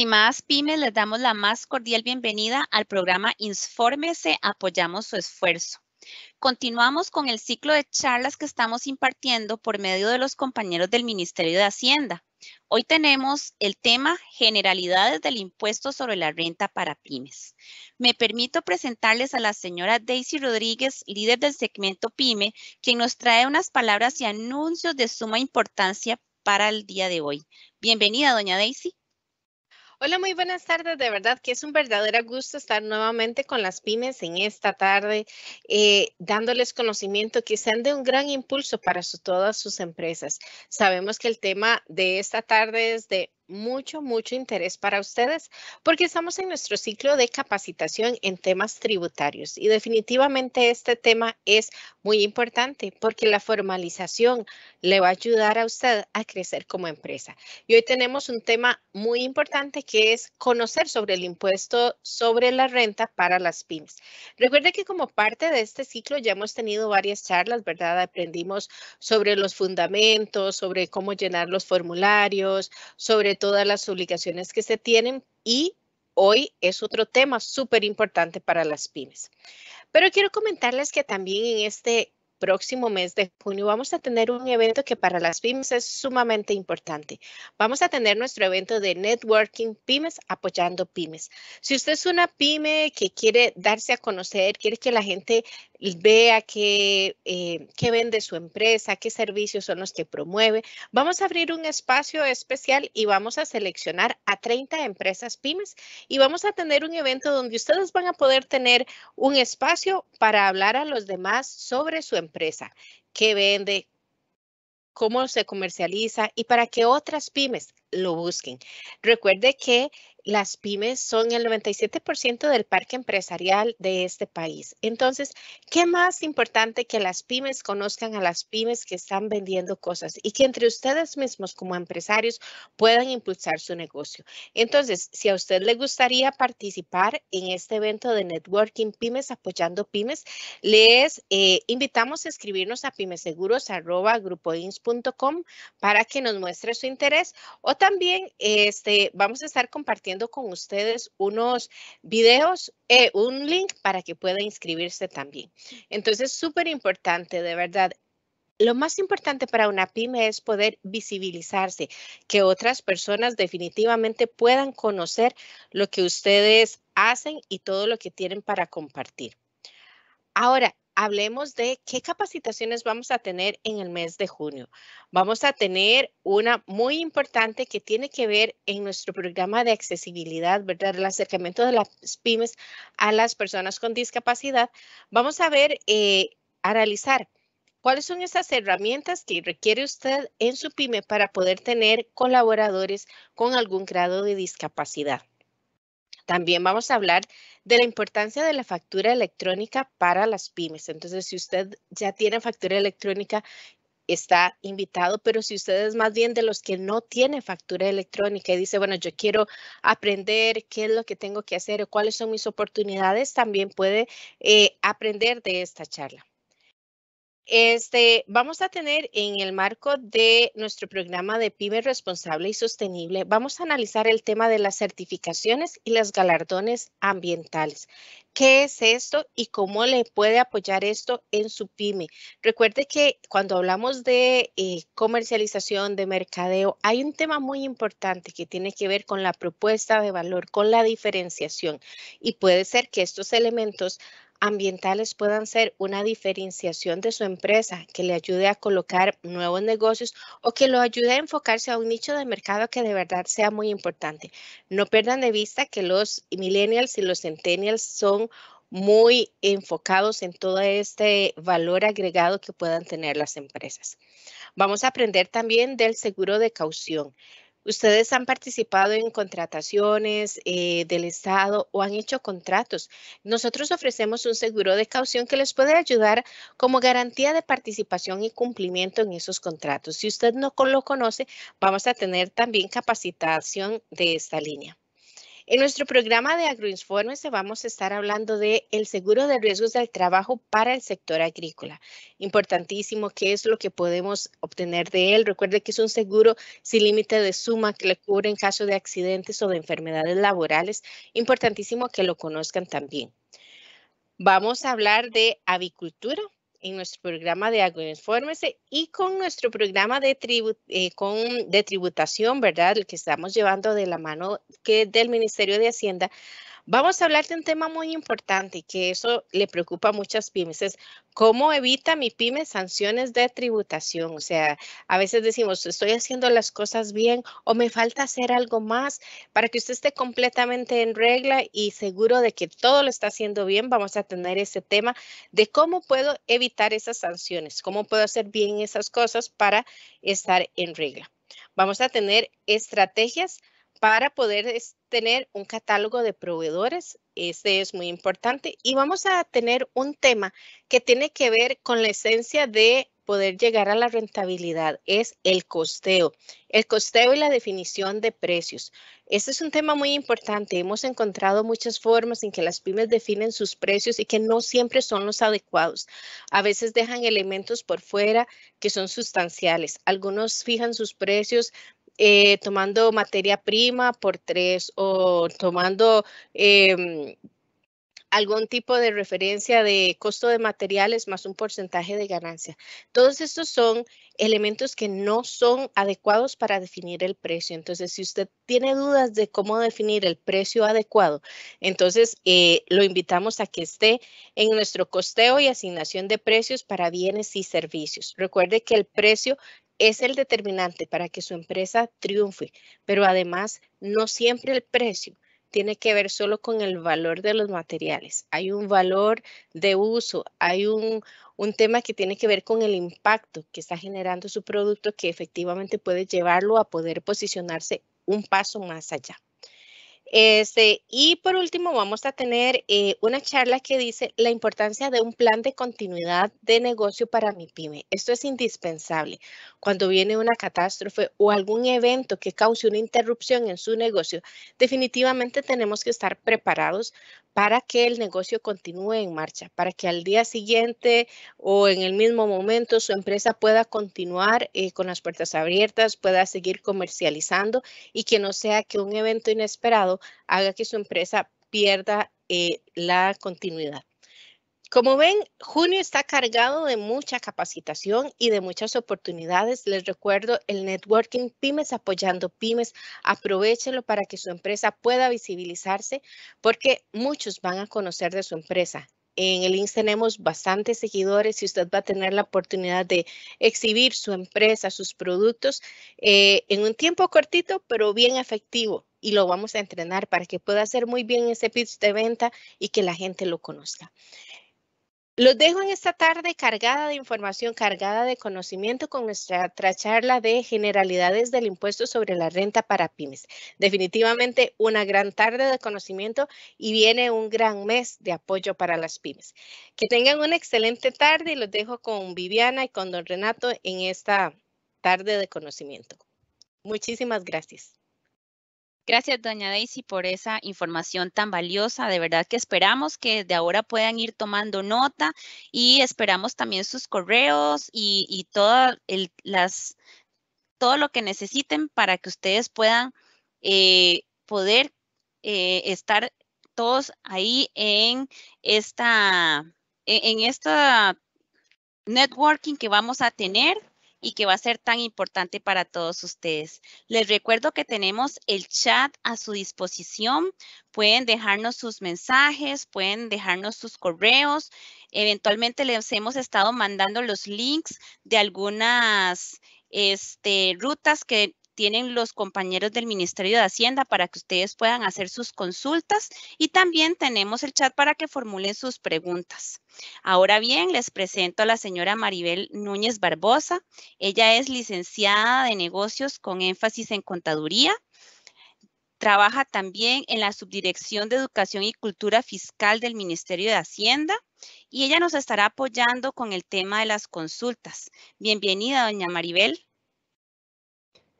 Estimadas pymes, les damos la más cordial bienvenida al programa Infórmese, apoyamos su esfuerzo. Continuamos con el ciclo de charlas que estamos impartiendo por medio de los compañeros del Ministerio de Hacienda. Hoy tenemos el tema Generalidades del Impuesto sobre la Renta para Pymes. Me permito presentarles a la señora Daisy Rodríguez, líder del segmento PYME, quien nos trae unas palabras y anuncios de suma importancia para el día de hoy. Bienvenida, doña Daisy. Hola, muy buenas tardes. De verdad que es un verdadero gusto estar nuevamente con las pymes en esta tarde, eh, dándoles conocimiento que sean de un gran impulso para todas sus empresas. Sabemos que el tema de esta tarde es de mucho, mucho interés para ustedes porque estamos en nuestro ciclo de capacitación en temas tributarios y definitivamente este tema es muy importante porque la formalización le va a ayudar a usted a crecer como empresa. Y hoy tenemos un tema muy importante que es conocer sobre el impuesto sobre la renta para las pymes. Recuerde que como parte de este ciclo ya hemos tenido varias charlas, ¿verdad? Aprendimos sobre los fundamentos, sobre cómo llenar los formularios, sobre todas las obligaciones que se tienen y hoy es otro tema súper importante para las pymes. Pero quiero comentarles que también en este próximo mes de junio vamos a tener un evento que para las pymes es sumamente importante. Vamos a tener nuestro evento de networking pymes apoyando pymes. Si usted es una pyme que quiere darse a conocer, quiere que la gente vea eh, qué, vende su empresa, qué servicios son los que promueve. Vamos a abrir un espacio especial y vamos a seleccionar a 30 empresas pymes y vamos a tener un evento donde ustedes van a poder tener un espacio para hablar a los demás sobre su empresa, qué vende, cómo se comercializa y para que otras pymes lo busquen. Recuerde que las pymes son el 97% del parque empresarial de este país. Entonces, ¿qué más importante que las pymes conozcan a las pymes que están vendiendo cosas y que entre ustedes mismos como empresarios puedan impulsar su negocio? Entonces, si a usted le gustaría participar en este evento de networking pymes apoyando pymes, les eh, invitamos a escribirnos a pymeseguros.grupoins.com para que nos muestre su interés o también este, vamos a estar compartiendo con ustedes unos videos, e un link para que pueda inscribirse también. Entonces, súper importante, de verdad, lo más importante para una pyme es poder visibilizarse, que otras personas definitivamente puedan conocer lo que ustedes hacen y todo lo que tienen para compartir. Ahora, hablemos de qué capacitaciones vamos a tener en el mes de junio. Vamos a tener una muy importante que tiene que ver en nuestro programa de accesibilidad, ¿verdad? El acercamiento de las pymes a las personas con discapacidad. Vamos a ver, eh, analizar cuáles son esas herramientas que requiere usted en su pyme para poder tener colaboradores con algún grado de discapacidad. También vamos a hablar de la importancia de la factura electrónica para las pymes. Entonces, si usted ya tiene factura electrónica, está invitado, pero si usted es más bien de los que no tiene factura electrónica y dice, bueno, yo quiero aprender qué es lo que tengo que hacer o cuáles son mis oportunidades, también puede eh, aprender de esta charla. Este, vamos a tener en el marco de nuestro programa de PYME Responsable y Sostenible, vamos a analizar el tema de las certificaciones y los galardones ambientales. ¿Qué es esto y cómo le puede apoyar esto en su PYME? Recuerde que cuando hablamos de eh, comercialización, de mercadeo, hay un tema muy importante que tiene que ver con la propuesta de valor, con la diferenciación. Y puede ser que estos elementos ambientales puedan ser una diferenciación de su empresa que le ayude a colocar nuevos negocios o que lo ayude a enfocarse a un nicho de mercado que de verdad sea muy importante. No pierdan de vista que los millennials y los centennials son muy enfocados en todo este valor agregado que puedan tener las empresas. Vamos a aprender también del seguro de caución. ¿Ustedes han participado en contrataciones eh, del Estado o han hecho contratos? Nosotros ofrecemos un seguro de caución que les puede ayudar como garantía de participación y cumplimiento en esos contratos. Si usted no lo conoce, vamos a tener también capacitación de esta línea. En nuestro programa de Agroinformes vamos a estar hablando de el seguro de riesgos del trabajo para el sector agrícola. Importantísimo, qué es lo que podemos obtener de él. Recuerde que es un seguro sin límite de suma que le cubre en caso de accidentes o de enfermedades laborales. Importantísimo que lo conozcan también. Vamos a hablar de avicultura, en nuestro programa de Agroinfórmese y con nuestro programa de, tribu, eh, con, de tributación, ¿verdad? El que estamos llevando de la mano que del Ministerio de Hacienda Vamos a hablar de un tema muy importante que eso le preocupa a muchas pymes, es cómo evita mi pyme sanciones de tributación. O sea, a veces decimos, estoy haciendo las cosas bien o me falta hacer algo más para que usted esté completamente en regla y seguro de que todo lo está haciendo bien. Vamos a tener ese tema de cómo puedo evitar esas sanciones, cómo puedo hacer bien esas cosas para estar en regla. Vamos a tener estrategias para poder tener un catálogo de proveedores. Este es muy importante. Y vamos a tener un tema que tiene que ver con la esencia de poder llegar a la rentabilidad es el costeo, el costeo y la definición de precios. Este es un tema muy importante. Hemos encontrado muchas formas en que las pymes definen sus precios y que no siempre son los adecuados. A veces dejan elementos por fuera que son sustanciales. Algunos fijan sus precios eh, tomando materia prima por tres o tomando em, algún tipo de referencia de costo de materiales más un porcentaje de ganancia. Todos estos son elementos que no son adecuados para definir el precio. Entonces, si usted tiene dudas de cómo definir el precio adecuado, entonces eh, lo invitamos a que esté en nuestro costeo y asignación de precios para bienes y servicios. Recuerde que el precio es el determinante para que su empresa triunfe, pero además no siempre el precio tiene que ver solo con el valor de los materiales. Hay un valor de uso, hay un, un, tema que tiene que ver con el impacto que está generando su producto que efectivamente puede llevarlo a poder posicionarse un paso más allá. Este, y por último, vamos a tener eh, una charla que dice la importancia de un plan de continuidad de negocio para mi pyme. Esto es indispensable. Cuando viene una catástrofe o algún evento que cause una interrupción en su negocio, definitivamente tenemos que estar preparados para que el negocio continúe en marcha, para que al día siguiente o en el mismo momento su empresa pueda continuar eh, con las puertas abiertas, pueda seguir comercializando y que no sea que un evento inesperado haga que su empresa pierda eh, la continuidad. Como ven, junio está cargado de mucha capacitación y de muchas oportunidades. Les recuerdo el networking Pymes apoyando Pymes. Aprovechenlo para que su empresa pueda visibilizarse porque muchos van a conocer de su empresa. En el INS tenemos bastantes seguidores y usted va a tener la oportunidad de exhibir su empresa, sus productos eh, en un tiempo cortito, pero bien efectivo y lo vamos a entrenar para que pueda hacer muy bien ese pitch de venta y que la gente lo conozca. Los dejo en esta tarde cargada de información, cargada de conocimiento con nuestra charla de generalidades del impuesto sobre la renta para pymes. Definitivamente una gran tarde de conocimiento y viene un gran mes de apoyo para las pymes. Que tengan una excelente tarde y los dejo con Viviana y con don Renato en esta tarde de conocimiento. Muchísimas gracias. Gracias, doña Daisy, por esa información tan valiosa. De verdad que esperamos que de ahora puedan ir tomando nota y esperamos también sus correos y, y todo, las, todo lo que necesiten para que ustedes puedan eh, poder eh, estar todos ahí en esta, e, en esta networking que vamos a tener y que va a ser tan importante para todos ustedes. Les recuerdo que tenemos el chat a su disposición. Pueden dejarnos sus mensajes, pueden dejarnos sus correos. Eventualmente les hemos estado mandando los links de algunas este, rutas que tienen los compañeros del Ministerio de Hacienda para que ustedes puedan hacer sus consultas y también tenemos el chat para que formulen sus preguntas. Ahora bien, les presento a la señora Maribel Núñez Barbosa. Ella es licenciada de negocios con énfasis en contaduría. Trabaja también en la Subdirección de Educación y Cultura Fiscal del Ministerio de Hacienda y ella nos estará apoyando con el tema de las consultas. Bienvenida, doña Maribel.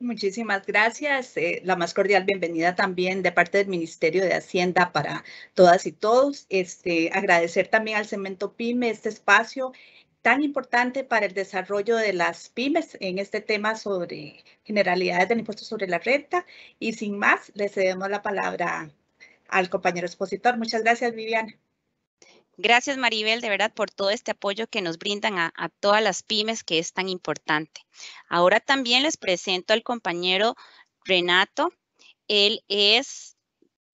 Muchísimas gracias. Eh, la más cordial bienvenida también de parte del Ministerio de Hacienda para todas y todos. Este, agradecer también al Cemento PYME este espacio tan importante para el desarrollo de las pymes en este tema sobre generalidades del impuesto sobre la renta. Y sin más, le cedemos la palabra al compañero expositor. Muchas gracias, Viviana. Gracias Maribel, de verdad, por todo este apoyo que nos brindan a, todas las pymes que es tan importante. Ahora también les presento al compañero Renato. Él es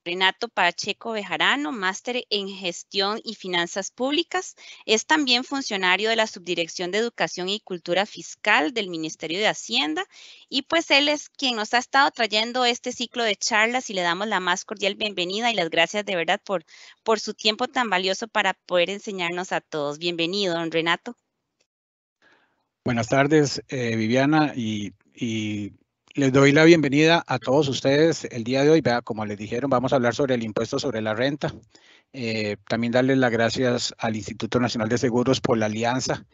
Renato Pacheco Bejarano, máster en Gestión y Finanzas Públicas. Es también funcionario de la Subdirección de Educación y Cultura Fiscal del Ministerio de Hacienda. Y pues él es quien nos ha estado trayendo este ciclo de charlas y le damos la más cordial bienvenida y las gracias de verdad por, por su tiempo tan valioso para poder enseñarnos a todos. Bienvenido, don Renato. Buenas tardes, eh, Viviana, y, y les doy la bienvenida a todos ustedes el día de hoy. como les dijeron, vamos a hablar sobre el impuesto sobre la renta. Eh, también darle las gracias al Instituto Nacional de Seguros por la alianza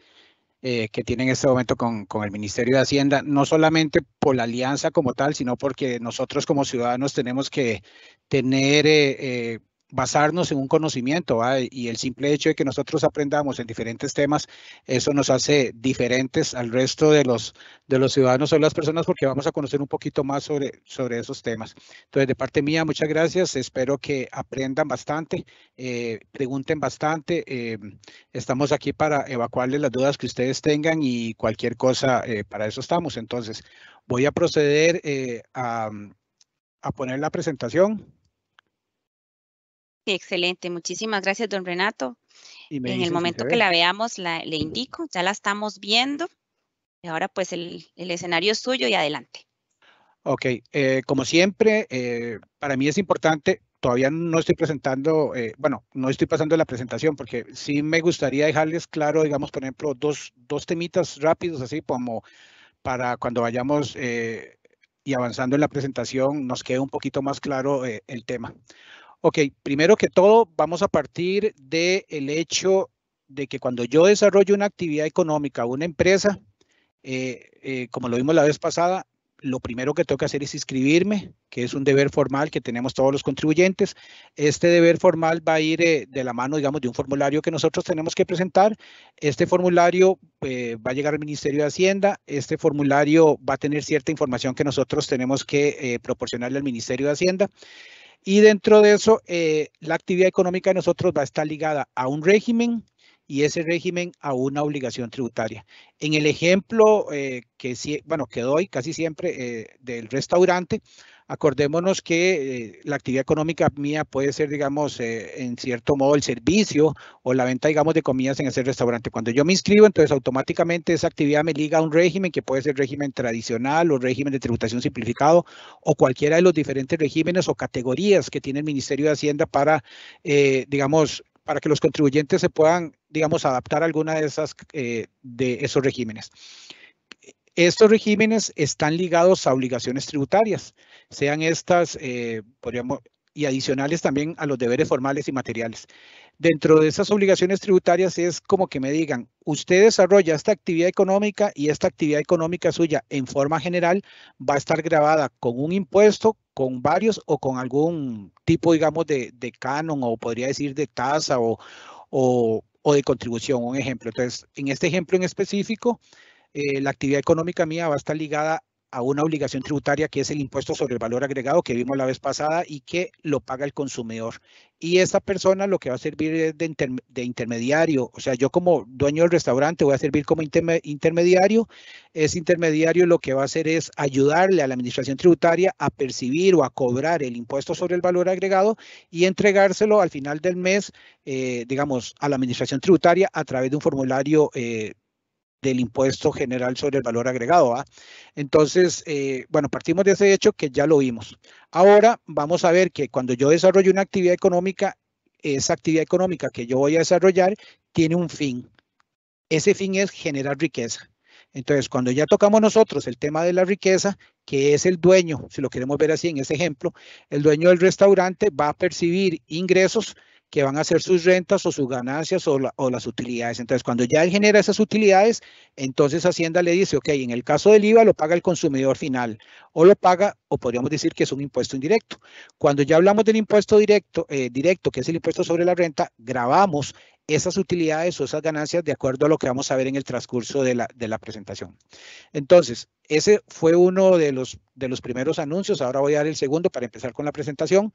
eh, que tiene en este momento con, el Ministerio de Hacienda, no solamente por la alianza como tal, sino porque nosotros como ciudadanos tenemos que tener eh, basarnos en un conocimiento y el simple hecho de que nosotros aprendamos en diferentes temas, eso nos hace diferentes al resto de los, de los ciudadanos o las personas porque vamos a conocer un poquito más sobre, sobre esos temas. Entonces, de parte mía, muchas gracias. Espero que aprendan bastante, eh, pregunten bastante. Eh, estamos aquí para evacuarles las dudas que ustedes tengan y cualquier cosa, eh, para eso estamos. Entonces, voy a proceder a, a poner la presentación. Excelente, muchísimas gracias, don Renato. En el momento que la veamos, le indico, ya la estamos viendo. Y ahora pues el, escenario es suyo y adelante. Ok, eh, como siempre, eh, para mí es importante, todavía no estoy presentando, eh, bueno, no estoy pasando la presentación porque sí me gustaría dejarles claro, digamos, por ejemplo, dos, dos temitas rápidos, así como para cuando vayamos y avanzando en la presentación nos quede un poquito más claro el tema. Ok, primero que todo, vamos a partir del el hecho de que cuando yo desarrollo una actividad económica, una empresa, eh, eh, como lo vimos la vez pasada, lo primero que tengo que hacer es inscribirme, que es un deber formal que tenemos todos los contribuyentes. Este deber formal va a ir eh, de la mano, digamos, de un formulario que nosotros tenemos que presentar. Este formulario va a llegar al Ministerio de Hacienda. Este formulario va a tener cierta información que nosotros tenemos que proporcionarle al Ministerio de Hacienda. Y dentro de eso, eh, la actividad económica de nosotros va a estar ligada a un régimen y ese régimen a una obligación tributaria. En el ejemplo eh, que, bueno, que doy casi siempre eh, del restaurante, Acordémonos que eh, la actividad económica mía puede ser, digamos, eh, en cierto modo el servicio o la venta, digamos, de comidas en ese restaurante. Cuando yo me inscribo, entonces automáticamente esa actividad me liga a un régimen que puede ser régimen tradicional o régimen de tributación simplificado o cualquiera de los diferentes regímenes o categorías que tiene el Ministerio de Hacienda para, eh, digamos, para que los contribuyentes se puedan, digamos, adaptar a alguna de esas de esos regímenes estos regímenes están ligados a obligaciones tributarias sean estas, eh, podríamos, y adicionales también a los deberes formales y materiales. Dentro de esas obligaciones tributarias es como que me digan, usted desarrolla esta actividad económica y esta actividad económica suya en forma general va a estar grabada con un impuesto, con varios o con algún tipo, digamos, de, canon o podría decir de tasa o, de contribución, un ejemplo. Entonces, en este ejemplo en específico, eh, la actividad económica mía va a estar ligada a una obligación tributaria que es el impuesto sobre el valor agregado que vimos la vez pasada y que lo paga el consumidor. Y esa persona lo que va a servir de, intermediario, o sea, yo como dueño del restaurante voy a servir como intermediario. Es intermediario lo que va a hacer es ayudarle a la administración tributaria a percibir o a cobrar el impuesto sobre el valor agregado y entregárselo al final del mes, eh, digamos, a la administración tributaria a través de un formulario eh, del impuesto general sobre el valor agregado. Entonces, eh, bueno, partimos de ese hecho que ya lo vimos. Ahora vamos a ver que cuando yo desarrollo una actividad económica, esa actividad económica que yo voy a desarrollar tiene un fin. Ese fin es generar riqueza. Entonces, cuando ya tocamos nosotros el tema de la riqueza, que es el dueño, si lo queremos ver así en ese ejemplo, el dueño del restaurante va a percibir ingresos que van a ser sus rentas o sus ganancias o, las utilidades. Entonces, cuando ya él genera esas utilidades, entonces Hacienda le dice, ok, en el caso del IVA lo paga el consumidor final o lo paga, o podríamos decir que es un impuesto indirecto. Cuando ya hablamos del impuesto directo, eh, directo que es el impuesto sobre la renta, grabamos esas utilidades o esas ganancias de acuerdo a lo que vamos a ver en el transcurso de la, de la presentación. Entonces, ese fue uno de los, de los primeros anuncios. Ahora voy a dar el segundo para empezar con la presentación.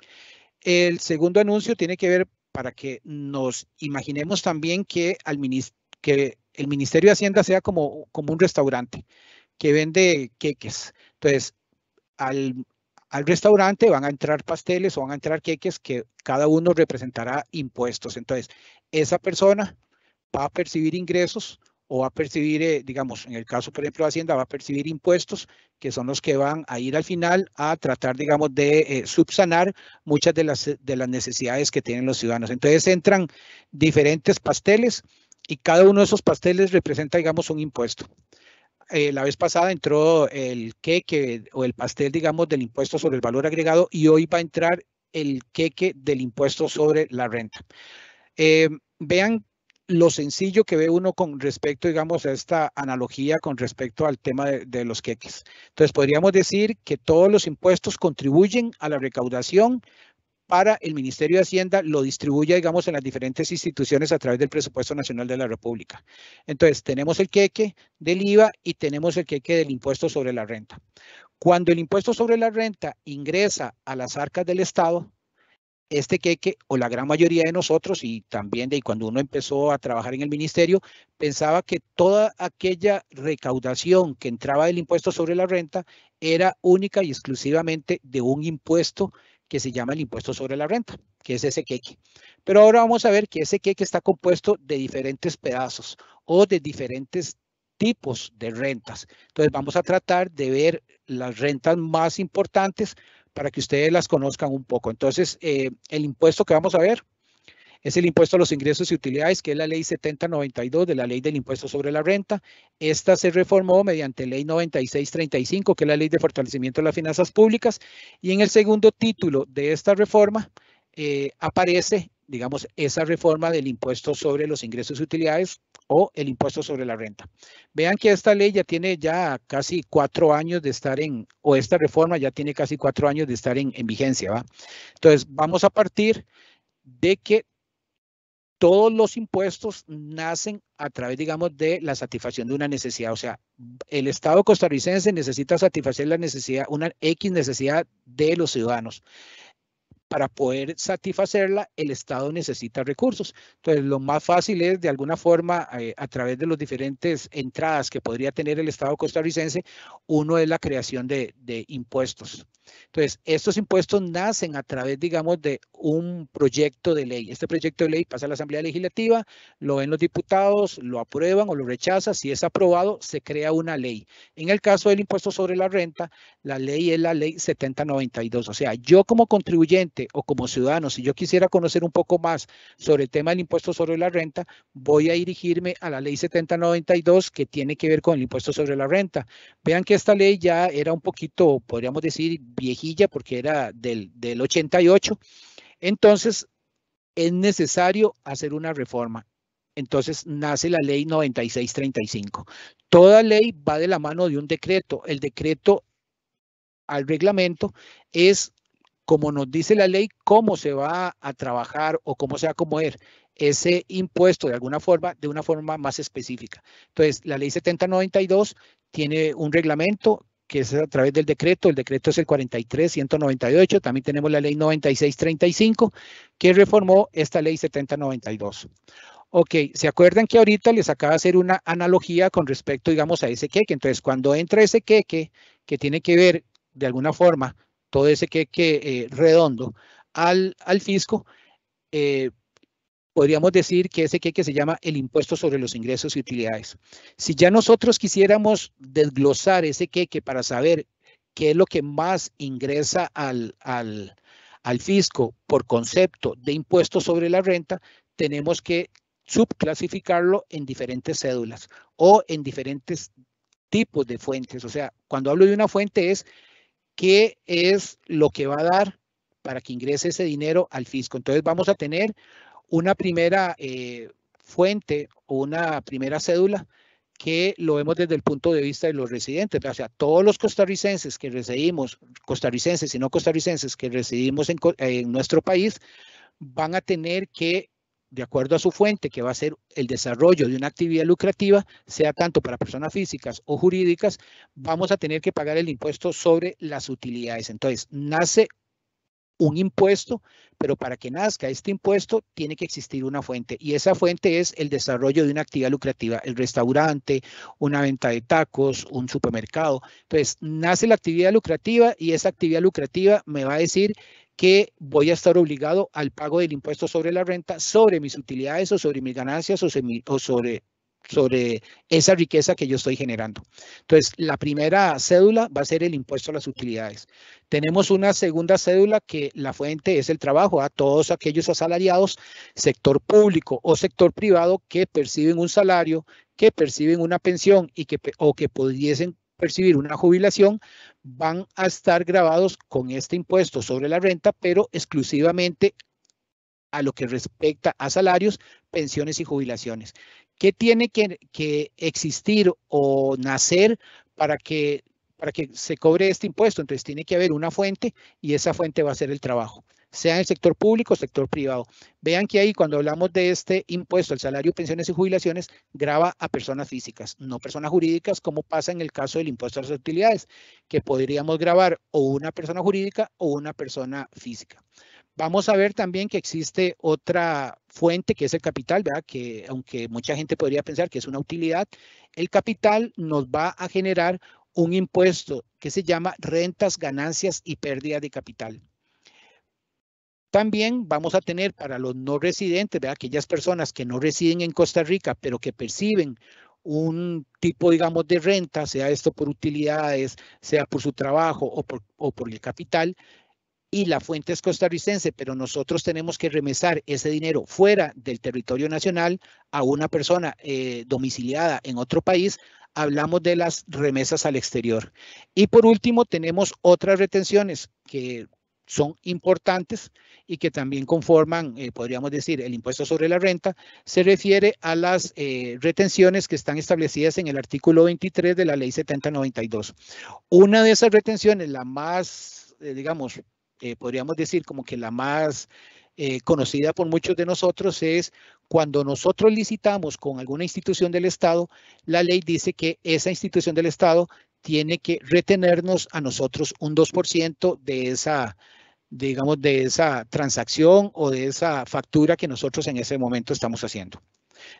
El segundo anuncio tiene que ver para que nos imaginemos también que, el Ministerio de Hacienda sea como, un restaurante que vende queques. Entonces, al, al restaurante van a entrar pasteles o van a entrar queques que cada uno representará impuestos. Entonces, esa persona va a percibir ingresos o va a percibir, eh, digamos, en el caso, por ejemplo, de Hacienda, va a percibir impuestos que son los que van a ir al final a tratar, digamos, de eh, subsanar muchas de las, de las necesidades que tienen los ciudadanos. Entonces entran diferentes pasteles y cada uno de esos pasteles representa, digamos, un impuesto. Eh, la vez pasada entró el queque o el pastel, digamos, del impuesto sobre el valor agregado y hoy va a entrar el queque del impuesto sobre la renta. vean lo sencillo que ve uno con respecto, digamos, a esta analogía con respecto al tema de, los queques. Entonces, podríamos decir que todos los impuestos contribuyen a la recaudación para el Ministerio de Hacienda, lo distribuye, digamos, en las diferentes instituciones a través del Presupuesto Nacional de la República. Entonces, tenemos el queque del IVA y tenemos el queque del impuesto sobre la renta. Cuando el impuesto sobre la renta ingresa a las arcas del Estado, este queque o la gran mayoría de nosotros y también de cuando uno empezó a trabajar en el ministerio, pensaba que toda aquella recaudación que entraba del impuesto sobre la renta era única y exclusivamente de un impuesto que se llama el impuesto sobre la renta, que es ese queque. Pero ahora vamos a ver que ese queque está compuesto de diferentes pedazos o de diferentes tipos de rentas. Entonces vamos a tratar de ver las rentas más importantes para que ustedes las conozcan un poco. Entonces, eh, el impuesto que vamos a ver es el impuesto a los ingresos y utilidades, que es la ley 7092 de la ley del impuesto sobre la renta. Esta se reformó mediante ley 9635, que es la ley de fortalecimiento de las finanzas públicas. Y en el segundo título de esta reforma eh, aparece digamos, esa reforma del impuesto sobre los ingresos y utilidades o el impuesto sobre la renta. Vean que esta ley ya tiene ya casi cuatro años de estar en, o esta reforma ya tiene casi cuatro años de estar en, vigencia, ¿va? Entonces, vamos a partir de que todos los impuestos nacen a través, digamos, de la satisfacción de una necesidad. O sea, el Estado costarricense necesita satisfacer la necesidad, una X necesidad de los ciudadanos para poder satisfacerla, el Estado necesita recursos. Entonces, lo más fácil es, de alguna forma, eh, a través de las diferentes entradas que podría tener el Estado costarricense, uno es la creación de, de impuestos. Entonces, estos impuestos nacen a través, digamos, de un proyecto de ley. Este proyecto de ley pasa a la Asamblea Legislativa, lo ven los diputados, lo aprueban o lo rechazan. Si es aprobado, se crea una ley. En el caso del impuesto sobre la renta, la ley es la ley 7092. O sea, yo como contribuyente, o como ciudadano, si yo quisiera conocer un poco más sobre el tema del impuesto sobre la renta, voy a dirigirme a la ley 7092 que tiene que ver con el impuesto sobre la renta. Vean que esta ley ya era un poquito, podríamos decir, viejilla porque era del, del 88. Entonces, es necesario hacer una reforma. Entonces nace la ley 9635. Toda ley va de la mano de un decreto. El decreto al reglamento es como nos dice la ley, cómo se va a trabajar o cómo se va a acomodar ese impuesto de alguna forma, de una forma más específica. Entonces, la ley 7092 tiene un reglamento que es a través del decreto, el decreto es el 43 también tenemos la ley 9635, que reformó esta ley 7092. Ok, ¿se acuerdan que ahorita les acaba de hacer una analogía con respecto, digamos, a ese queque? Entonces, cuando entra ese queque, que tiene que ver de alguna forma todo ese queque eh, redondo al, al fisco, eh, podríamos decir que ese queque se llama el impuesto sobre los ingresos y utilidades. Si ya nosotros quisiéramos desglosar ese queque para saber qué es lo que más ingresa al, al, al fisco por concepto de impuesto sobre la renta, tenemos que subclasificarlo en diferentes cédulas o en diferentes tipos de fuentes. O sea, cuando hablo de una fuente es qué es lo que va a dar para que ingrese ese dinero al fisco. Entonces vamos a tener una primera eh, fuente o una primera cédula que lo vemos desde el punto de vista de los residentes, o sea, todos los costarricenses que residimos, costarricenses y no costarricenses que residimos en, en nuestro país, van a tener que de acuerdo a su fuente, que va a ser el desarrollo de una actividad lucrativa, sea tanto para personas físicas o jurídicas, vamos a tener que pagar el impuesto sobre las utilidades. Entonces, nace un impuesto, pero para que nazca este impuesto tiene que existir una fuente y esa fuente es el desarrollo de una actividad lucrativa, el restaurante, una venta de tacos, un supermercado. Entonces, nace la actividad lucrativa y esa actividad lucrativa me va a decir que voy a estar obligado al pago del impuesto sobre la renta, sobre mis utilidades o sobre mis ganancias o, sobre, sobre esa riqueza que yo estoy generando. Entonces, la primera cédula va a ser el impuesto a las utilidades. Tenemos una segunda cédula que la fuente es el trabajo, a ¿ah? todos aquellos asalariados, sector público o sector privado que perciben un salario, que perciben una pensión y que, o que pudiesen percibir una jubilación van a estar grabados con este impuesto sobre la renta, pero exclusivamente a lo que respecta a salarios, pensiones y jubilaciones. ¿Qué tiene que, que existir o nacer para que, para que se cobre este impuesto? Entonces tiene que haber una fuente y esa fuente va a ser el trabajo sea en el sector público o sector privado. Vean que ahí cuando hablamos de este impuesto el salario, pensiones y jubilaciones, graba a personas físicas, no personas jurídicas, como pasa en el caso del impuesto a las utilidades, que podríamos grabar o una persona jurídica o una persona física. Vamos a ver también que existe otra fuente que es el capital, Que aunque mucha gente podría pensar que es una utilidad, el capital nos va a generar un impuesto que se llama rentas, ganancias y pérdida de capital. También vamos a tener para los no residentes, aquellas personas que no residen en Costa Rica, pero que perciben un tipo, digamos, de renta, sea esto por utilidades, sea por su trabajo o por, el capital, y la fuente es costarricense, pero nosotros tenemos que remesar ese dinero fuera del territorio nacional a una persona eh, domiciliada en otro país, hablamos de las remesas al exterior. Y por último, tenemos otras retenciones que son importantes y que también conforman, eh, podríamos decir, el impuesto sobre la renta, se refiere a las eh, retenciones que están establecidas en el artículo 23 de la ley 7092. Una de esas retenciones, la más, eh, digamos, podríamos decir como que la más conocida por muchos de nosotros es cuando nosotros licitamos con alguna institución del Estado, la ley dice que esa institución del Estado tiene que retenernos a nosotros un 2% de esa digamos, de esa transacción o de esa factura que nosotros en ese momento estamos haciendo.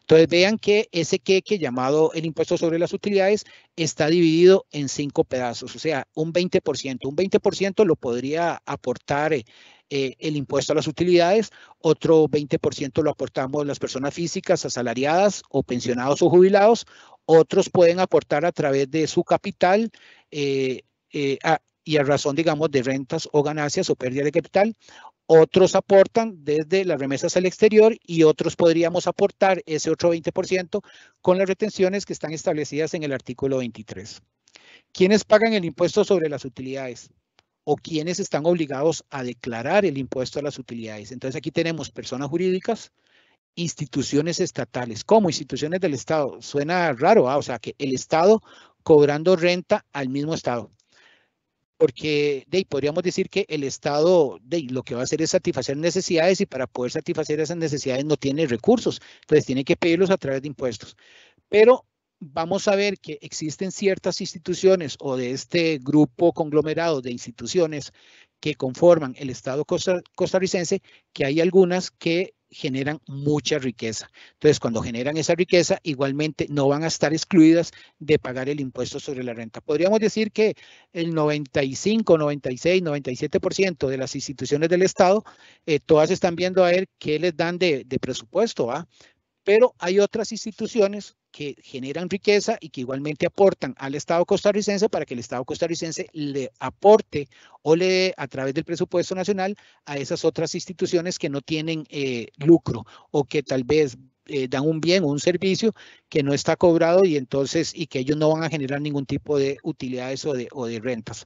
Entonces vean que ese queque llamado el impuesto sobre las utilidades está dividido en cinco pedazos, o sea, un 20%. Un 20% lo podría aportar eh, eh, el impuesto a las utilidades, otro 20% lo aportamos las personas físicas, asalariadas o pensionados o jubilados, otros pueden aportar a través de su capital. Eh, a, y a razón, digamos, de rentas o ganancias o pérdida de capital. Otros aportan desde las remesas al exterior y otros podríamos aportar ese otro 20% con las retenciones que están establecidas en el artículo 23. ¿Quiénes pagan el impuesto sobre las utilidades? o quienes están obligados a declarar el impuesto a las utilidades. Entonces aquí tenemos personas jurídicas, instituciones estatales, como instituciones del Estado. Suena raro, ¿ah? o sea, que el Estado cobrando renta al mismo Estado porque podríamos decir que el Estado lo que va a hacer es satisfacer necesidades y para poder satisfacer esas necesidades no tiene recursos, entonces tiene que pedirlos a través de impuestos. Pero vamos a ver que existen ciertas instituciones o de este grupo conglomerado de instituciones que conforman el Estado costarricense, que hay algunas que generan mucha riqueza. Entonces, cuando generan esa riqueza, igualmente no van a estar excluidas de pagar el impuesto sobre la renta. Podríamos decir que el 95, 96, 97% de las instituciones del Estado, eh, todas están viendo a ver qué les dan de, presupuesto, ¿va? pero hay otras instituciones que generan riqueza y que igualmente aportan al Estado costarricense para que el Estado costarricense le aporte o le dé a través del presupuesto nacional a esas otras instituciones que no tienen eh, lucro o que tal vez eh, dan un bien o un servicio que no está cobrado y entonces y que ellos no van a generar ningún tipo de utilidades o de, o de rentas.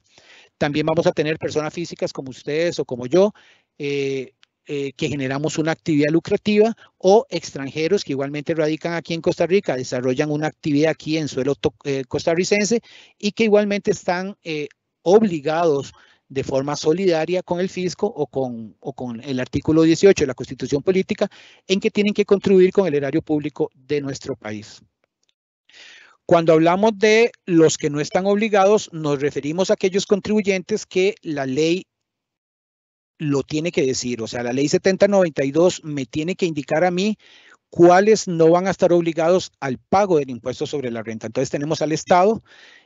También vamos a tener personas físicas como ustedes o como yo eh, eh, que generamos una actividad lucrativa o extranjeros que igualmente radican aquí en Costa Rica, desarrollan una actividad aquí en suelo eh, costarricense y que igualmente están eh, obligados de forma solidaria con el fisco o con, o con el artículo 18 de la Constitución Política, en que tienen que contribuir con el erario público de nuestro país. Cuando hablamos de los que no están obligados, nos referimos a aquellos contribuyentes que la ley lo tiene que decir. O sea, la ley 7092 me tiene que indicar a mí cuáles no van a estar obligados al pago del impuesto sobre la renta. Entonces tenemos al Estado,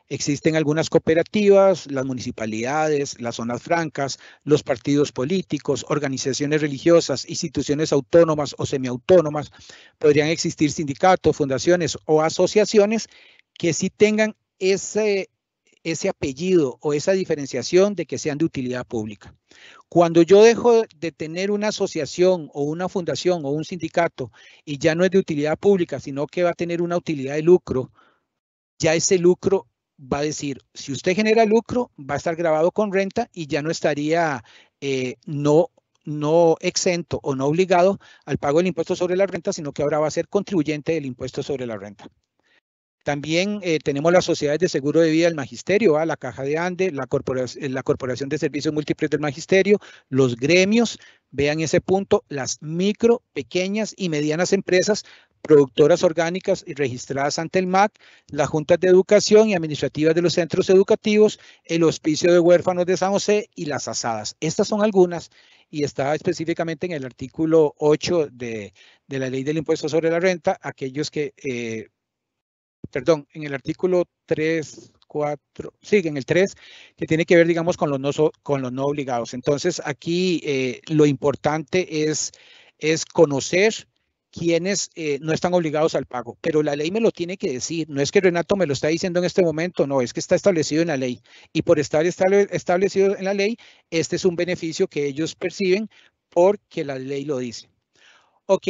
existen algunas cooperativas, las municipalidades, las zonas francas, los partidos políticos, organizaciones religiosas, instituciones autónomas o semiautónomas, podrían existir sindicatos, fundaciones o asociaciones que sí tengan ese, ese apellido o esa diferenciación de que sean de utilidad pública. Cuando yo dejo de tener una asociación o una fundación o un sindicato y ya no es de utilidad pública, sino que va a tener una utilidad de lucro, ya ese lucro va a decir, si usted genera lucro, va a estar grabado con renta y ya no estaría eh, no, no exento o no obligado al pago del impuesto sobre la renta, sino que ahora va a ser contribuyente del impuesto sobre la renta. También eh, tenemos las sociedades de seguro de vida del magisterio, la Caja de Ande, la, corporación, de Servicios Múltiples del Magisterio, los gremios, vean ese punto, las micro, pequeñas y medianas empresas productoras orgánicas y registradas ante el MAC, las juntas de educación y administrativas de los centros educativos, el Hospicio de Huérfanos de San José y las asadas. Estas son algunas y está específicamente en el artículo 8 de, la ley del impuesto sobre la renta, aquellos que eh, perdón, en el artículo 3, 4, sí, en el 3, que tiene que ver, digamos, con los no, con los no obligados. Entonces, aquí eh, lo importante es, es conocer quiénes eh, no están obligados al pago, pero la ley me lo tiene que decir, no es que Renato me lo está diciendo en este momento, no, es que está establecido en la ley y por estar establecido en la ley, este es un beneficio que ellos perciben porque la ley lo dice. Ok,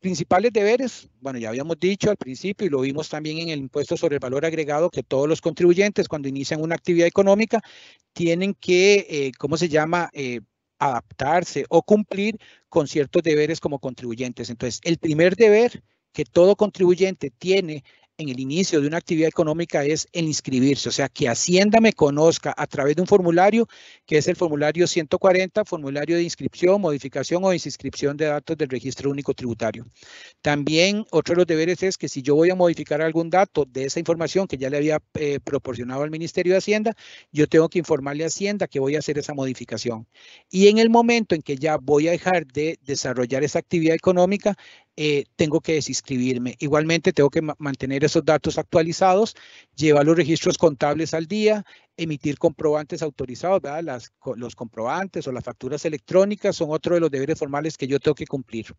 Principales deberes, bueno, ya habíamos dicho al principio y lo vimos también en el impuesto sobre el valor agregado, que todos los contribuyentes cuando inician una actividad económica tienen que, eh, ¿cómo se llama? Eh, adaptarse o cumplir con ciertos deberes como contribuyentes. Entonces, el primer deber que todo contribuyente tiene en el inicio de una actividad económica es el inscribirse, o sea, que Hacienda me conozca a través de un formulario, que es el formulario 140, formulario de inscripción, modificación o inscripción de datos del registro único tributario. También otro de los deberes es que si yo voy a modificar algún dato de esa información que ya le había eh, proporcionado al Ministerio de Hacienda, yo tengo que informarle a Hacienda que voy a hacer esa modificación. Y en el momento en que ya voy a dejar de desarrollar esa actividad económica, eh, tengo que desinscribirme. Igualmente tengo que mantener esos datos actualizados, llevar los registros contables al día, emitir comprobantes autorizados, ¿verdad? Las, los comprobantes o las facturas electrónicas son otro de los deberes formales que yo tengo que cumplir.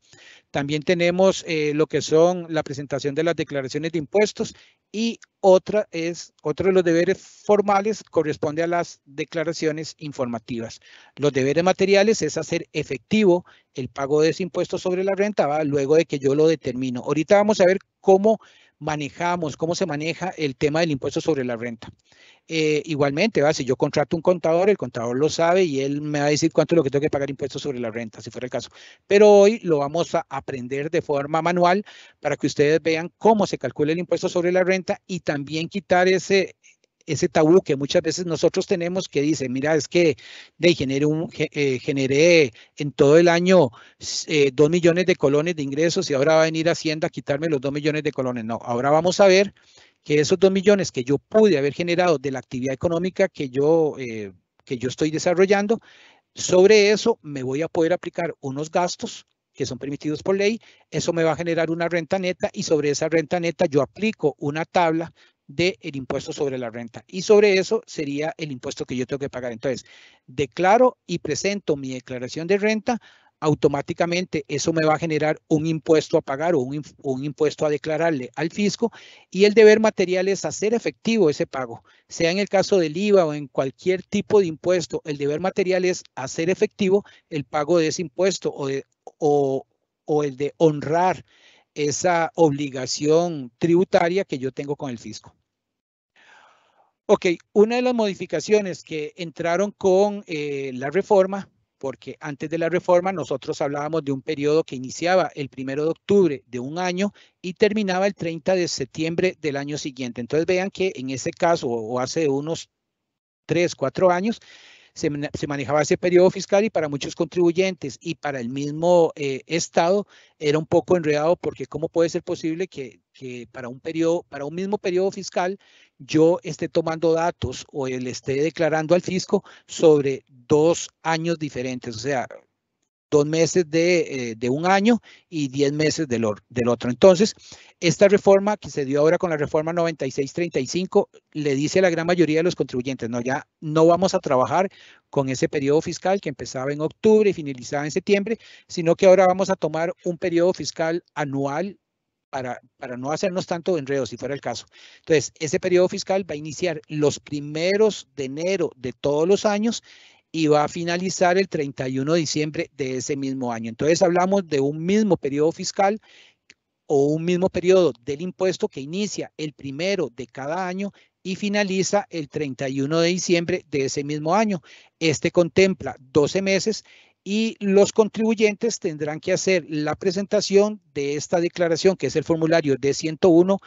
También tenemos eh, lo que son la presentación de las declaraciones de impuestos y otra es, otro de los deberes formales corresponde a las declaraciones informativas. Los deberes materiales es hacer efectivo el pago de ese impuesto sobre la renta, luego de que yo lo determino. Ahorita vamos a ver cómo manejamos, cómo se maneja el tema del impuesto sobre la renta. Eh, igualmente, ¿va? si yo contrato un contador, el contador lo sabe y él me va a decir cuánto es lo que tengo que pagar impuestos sobre la renta, si fuera el caso. Pero hoy lo vamos a aprender de forma manual para que ustedes vean cómo se calcula el impuesto sobre la renta y también quitar ese ese tabú que muchas veces nosotros tenemos que dice, mira, es que de eh, generé, en todo el año eh, dos millones de colones de ingresos y ahora va a venir Hacienda a quitarme los dos millones de colones. No, ahora vamos a ver que esos dos millones que yo pude haber generado de la actividad económica que yo, eh, que yo estoy desarrollando, sobre eso me voy a poder aplicar unos gastos que son permitidos por ley, eso me va a generar una renta neta y sobre esa renta neta yo aplico una tabla del el impuesto sobre la renta. Y sobre eso sería el impuesto que yo tengo que pagar. Entonces, declaro y presento mi declaración de renta, automáticamente eso me va a generar un impuesto a pagar o un, impuesto a declararle al fisco y el deber material es hacer efectivo ese pago. Sea en el caso del IVA o en cualquier tipo de impuesto, el deber material es hacer efectivo el pago de ese impuesto o el de honrar esa obligación tributaria que yo tengo con el fisco. Ok, una de las modificaciones que entraron con eh, la reforma, porque antes de la reforma nosotros hablábamos de un periodo que iniciaba el primero de octubre de un año y terminaba el 30 de septiembre del año siguiente. Entonces vean que en ese caso, o hace unos tres, cuatro años, se, se, manejaba ese periodo fiscal y para muchos contribuyentes y para el mismo eh, Estado era un poco enredado porque cómo puede ser posible que, para, un periodo, para un mismo periodo fiscal yo esté tomando datos o le esté declarando al fisco sobre dos años diferentes. O sea, dos meses eh, de, un año y diez meses del, del otro. Entonces, esta reforma que se dio ahora con la reforma 9635 le dice a la gran mayoría de los contribuyentes, no, ya no vamos a trabajar con ese periodo fiscal que empezaba en octubre y finalizaba en septiembre, sino que ahora vamos a tomar un periodo fiscal anual para, para, no hacernos tanto enredo, si fuera el caso. Entonces, ese periodo fiscal va a iniciar los primeros de enero de todos los años y va a finalizar el 31 de diciembre de ese mismo año. Entonces hablamos de un mismo periodo fiscal o un mismo periodo del impuesto que inicia el primero de cada año y finaliza el 31 de diciembre de ese mismo año. Este contempla 12 meses y los contribuyentes tendrán que hacer la presentación de esta declaración, que es el formulario de 101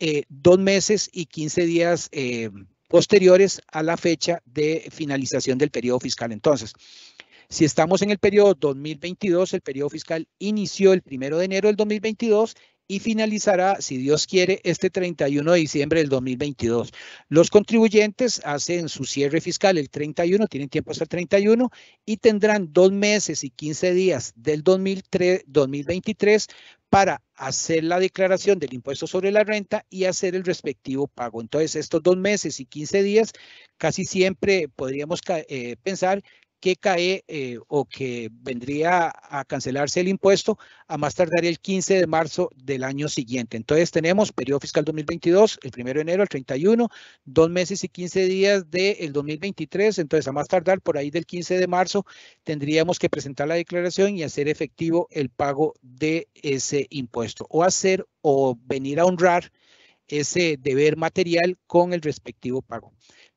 eh, dos meses y 15 días eh, posteriores a la fecha de finalización del periodo fiscal. Entonces, si estamos en el periodo 2022, el periodo fiscal inició el primero de enero del 2022 y finalizará, si Dios quiere, este 31 de diciembre del 2022. Los contribuyentes hacen su cierre fiscal el 31, tienen tiempo hasta el 31 y tendrán dos meses y 15 días del 2023 para hacer la declaración del impuesto sobre la renta y hacer el respectivo pago. Entonces, estos dos meses y 15 días, casi siempre podríamos eh, pensar que cae eh, o que vendría a cancelarse el impuesto a más tardar el 15 de marzo del año siguiente. Entonces tenemos periodo fiscal 2022, el 1 de enero al 31, dos meses y 15 días del 2023, entonces a más tardar por ahí del 15 de marzo tendríamos que presentar la declaración y hacer efectivo el pago de ese impuesto o hacer o venir a honrar ese deber material con el respectivo pago.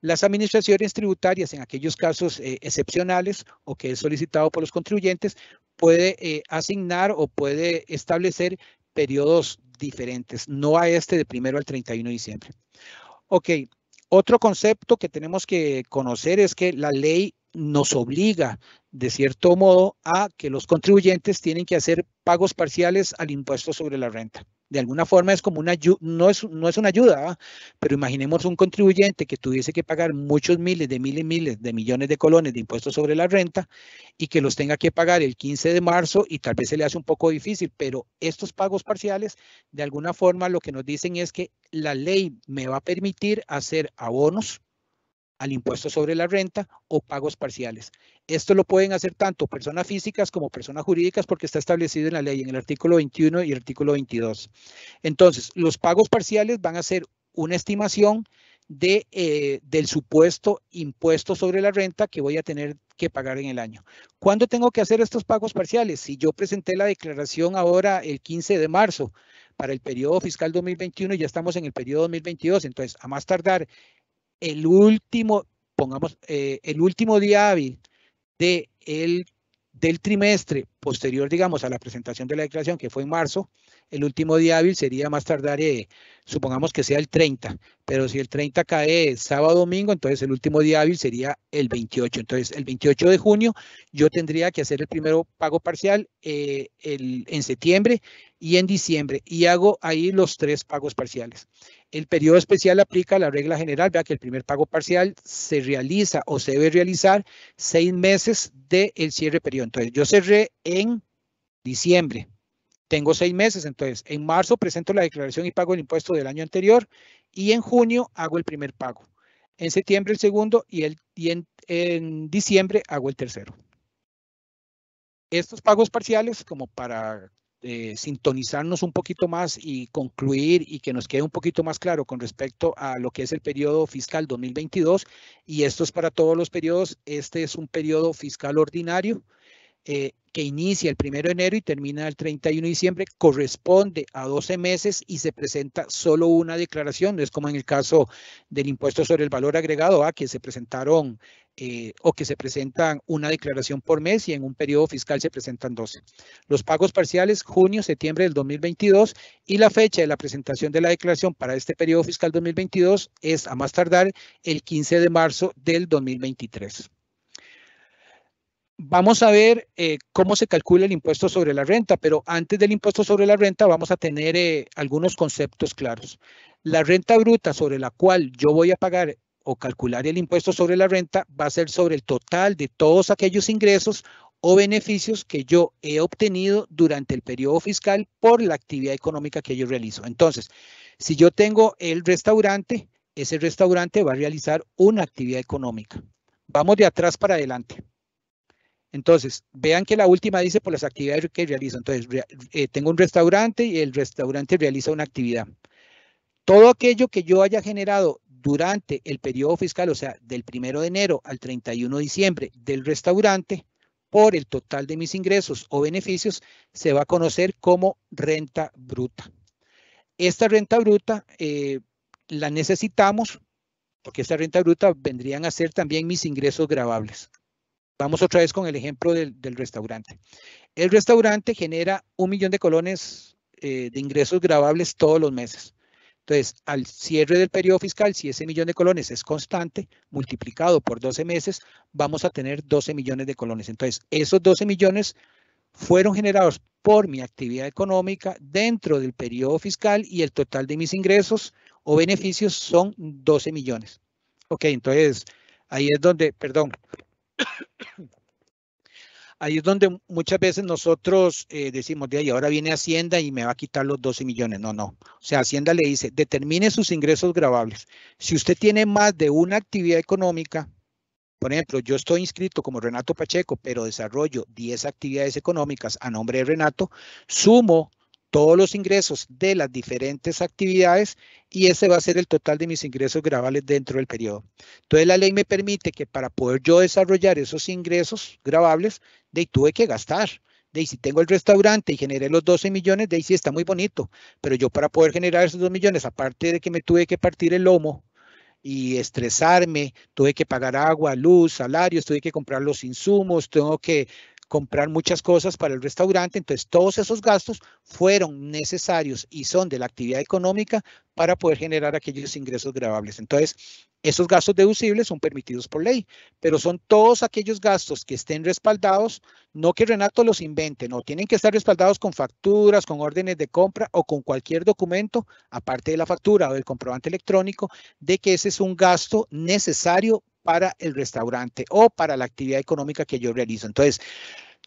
Las administraciones tributarias, en aquellos casos eh, excepcionales o que es solicitado por los contribuyentes, puede eh, asignar o puede establecer periodos diferentes, no a este de primero al 31 de diciembre. Ok, otro concepto que tenemos que conocer es que la ley nos obliga, de cierto modo, a que los contribuyentes tienen que hacer pagos parciales al impuesto sobre la renta de alguna forma es como una no es, no es una ayuda, ¿ah? pero imaginemos un contribuyente que tuviese que pagar muchos miles de miles y miles de millones de colones de impuestos sobre la renta y que los tenga que pagar el 15 de marzo y tal vez se le hace un poco difícil, pero estos pagos parciales de alguna forma lo que nos dicen es que la ley me va a permitir hacer abonos al impuesto sobre la renta o pagos parciales. Esto lo pueden hacer tanto personas físicas como personas jurídicas porque está establecido en la ley, en el artículo 21 y el artículo 22. Entonces, los pagos parciales van a ser una estimación de, eh, del supuesto impuesto sobre la renta que voy a tener que pagar en el año. ¿Cuándo tengo que hacer estos pagos parciales? Si yo presenté la declaración ahora el 15 de marzo para el periodo fiscal 2021, ya estamos en el periodo 2022, entonces a más tardar el último, pongamos, eh, el último día hábil de el, del trimestre posterior, digamos, a la presentación de la declaración, que fue en marzo, el último día hábil sería más tardar, eh, supongamos que sea el 30, pero si el 30 cae sábado domingo, entonces el último día hábil sería el 28. Entonces, el 28 de junio yo tendría que hacer el primero pago parcial eh, el, en septiembre y en diciembre, y hago ahí los tres pagos parciales. El periodo especial aplica la regla general, vea que el primer pago parcial se realiza o se debe realizar seis meses del cierre periodo. Entonces, yo cerré en diciembre, tengo seis meses, entonces en marzo presento la declaración y pago el impuesto del año anterior y en junio hago el primer pago. En septiembre el segundo y, el, en diciembre hago el tercero. Estos pagos parciales, como para eh, sintonizarnos un poquito más y concluir y que nos quede un poquito más claro con respecto a lo que es el periodo fiscal 2022. Y esto es para todos los periodos. Este es un periodo fiscal ordinario eh, que inicia el 1 de enero y termina el 31 de diciembre, corresponde a 12 meses y se presenta solo una declaración. No es como en el caso del impuesto sobre el valor agregado, a ¿ah? que se presentaron eh, o que se presentan una declaración por mes y en un periodo fiscal se presentan 12. Los pagos parciales, junio, septiembre del 2022 y la fecha de la presentación de la declaración para este periodo fiscal 2022 es a más tardar el 15 de marzo del 2023. Vamos a ver eh, cómo se calcula el impuesto sobre la renta, pero antes del impuesto sobre la renta vamos a tener eh, algunos conceptos claros. La renta bruta sobre la cual yo voy a pagar o calcular el impuesto sobre la renta va a ser sobre el total de todos aquellos ingresos o beneficios que yo he obtenido durante el periodo fiscal por la actividad económica que yo realizo. Entonces, si yo tengo el restaurante, ese restaurante va a realizar una actividad económica. Vamos de atrás para adelante. Entonces, vean que la última dice por las actividades que realizo. Entonces, eh, tengo un restaurante y el restaurante realiza una actividad. Todo aquello que yo haya generado durante el periodo fiscal, o sea, del 1 de enero al 31 de diciembre del restaurante, por el total de mis ingresos o beneficios, se va a conocer como renta bruta. Esta renta bruta eh, la necesitamos porque esta renta bruta vendrían a ser también mis ingresos grabables. Vamos otra vez con el ejemplo del, restaurante. El restaurante genera un millón de colones eh, de ingresos grabables todos los meses. Entonces, al cierre del periodo fiscal, si ese millón de colones es constante, multiplicado por 12 meses, vamos a tener 12 millones de colones. Entonces, esos 12 millones fueron generados por mi actividad económica dentro del periodo fiscal y el total de mis ingresos o beneficios son 12 millones. Ok, entonces ahí es donde, perdón, Ahí es donde muchas veces nosotros eh, decimos, de ahí ahora viene Hacienda y me va a quitar los 12 millones. No, no. O sea, Hacienda le dice, determine sus ingresos grabables. Si usted tiene más de una actividad económica, por ejemplo, yo estoy inscrito como Renato Pacheco, pero desarrollo 10 actividades económicas a nombre de Renato, sumo todos los ingresos de las diferentes actividades y ese va a ser el total de mis ingresos grabables dentro del periodo. Entonces la ley me permite que para poder yo desarrollar esos ingresos grabables, de ahí tuve que gastar. De ahí si tengo el restaurante y generé los 12 millones, de ahí sí está muy bonito, pero yo para poder generar esos 2 millones, aparte de que me tuve que partir el lomo, y estresarme, tuve que pagar agua, luz, salarios, tuve que comprar los insumos, tengo que comprar muchas cosas para el restaurante, entonces todos esos gastos fueron necesarios y son de la actividad económica para poder generar aquellos ingresos grabables. Entonces, esos gastos deducibles son permitidos por ley, pero son todos aquellos gastos que estén respaldados, no que Renato los invente, no, tienen que estar respaldados con facturas, con órdenes de compra o con cualquier documento, aparte de la factura o el comprobante electrónico, de que ese es un gasto necesario para el restaurante o para la actividad económica que yo realizo. Entonces,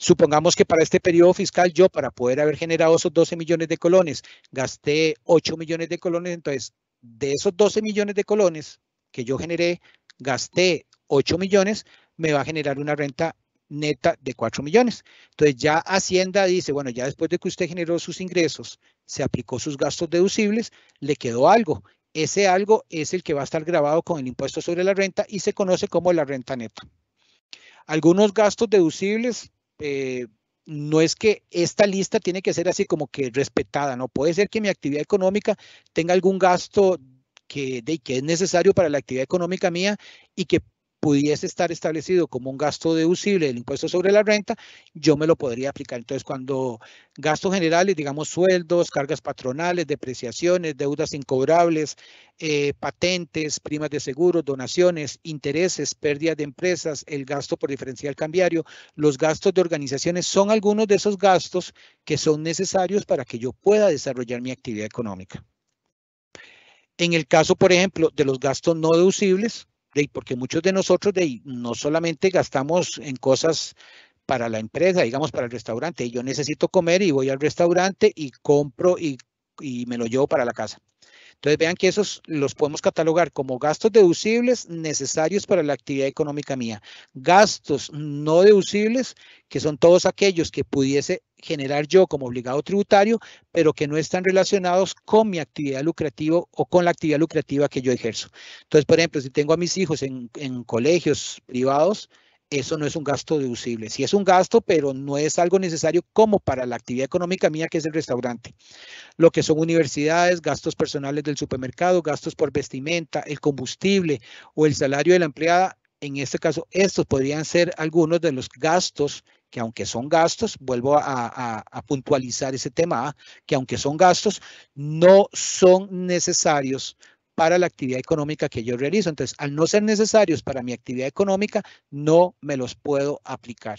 Supongamos que para este periodo fiscal yo, para poder haber generado esos 12 millones de colones, gasté 8 millones de colones, entonces de esos 12 millones de colones que yo generé, gasté 8 millones, me va a generar una renta neta de 4 millones. Entonces ya Hacienda dice, bueno, ya después de que usted generó sus ingresos, se aplicó sus gastos deducibles, le quedó algo. Ese algo es el que va a estar grabado con el impuesto sobre la renta y se conoce como la renta neta. Algunos gastos deducibles eh, no es que esta lista tiene que ser así como que respetada, ¿no? Puede ser que mi actividad económica tenga algún gasto que, de, que es necesario para la actividad económica mía y que pudiese estar establecido como un gasto deducible del impuesto sobre la renta, yo me lo podría aplicar. Entonces, cuando gastos generales, digamos sueldos, cargas patronales, depreciaciones, deudas incobrables, eh, patentes, primas de seguros, donaciones, intereses, pérdidas de empresas, el gasto por diferencial cambiario, los gastos de organizaciones, son algunos de esos gastos que son necesarios para que yo pueda desarrollar mi actividad económica. En el caso, por ejemplo, de los gastos no deducibles, porque muchos de nosotros no solamente gastamos en cosas para la empresa, digamos para el restaurante, yo necesito comer y voy al restaurante y compro y me lo llevo para la casa. Entonces vean que esos los podemos catalogar como gastos deducibles necesarios para la actividad económica mía. Gastos no deducibles, que son todos aquellos que pudiese generar yo como obligado tributario, pero que no están relacionados con mi actividad lucrativa o con la actividad lucrativa que yo ejerzo. Entonces, por ejemplo, si tengo a mis hijos en, en colegios privados, eso no es un gasto deducible. Si es un gasto, pero no es algo necesario como para la actividad económica mía, que es el restaurante. Lo que son universidades, gastos personales del supermercado, gastos por vestimenta, el combustible o el salario de la empleada, en este caso, estos podrían ser algunos de los gastos que aunque son gastos, vuelvo a, puntualizar ese tema, ¿ah? que aunque son gastos, no son necesarios para la actividad económica que yo realizo. Entonces, al no ser necesarios para mi actividad económica, no me los puedo aplicar.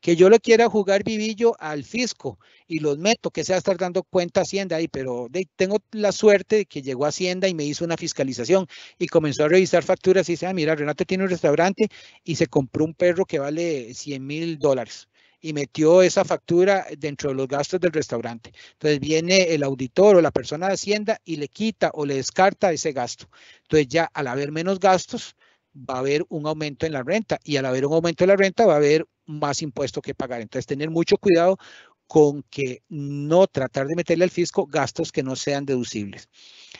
Que yo le quiera jugar vivillo al fisco y los meto, que sea estar dando cuenta Hacienda ahí, pero tengo la suerte de que llegó Hacienda y me hizo una fiscalización y comenzó a revisar facturas y dice, ah, mira, Renato tiene un restaurante y se compró un perro que vale 100 mil dólares y metió esa factura dentro de los gastos del restaurante. Entonces viene el auditor o la persona de Hacienda y le quita o le descarta ese gasto. Entonces ya al haber menos gastos, va a haber un aumento en la renta y al haber un aumento en la renta va a haber más impuesto que pagar. Entonces tener mucho cuidado con que no tratar de meterle al fisco gastos que no sean deducibles.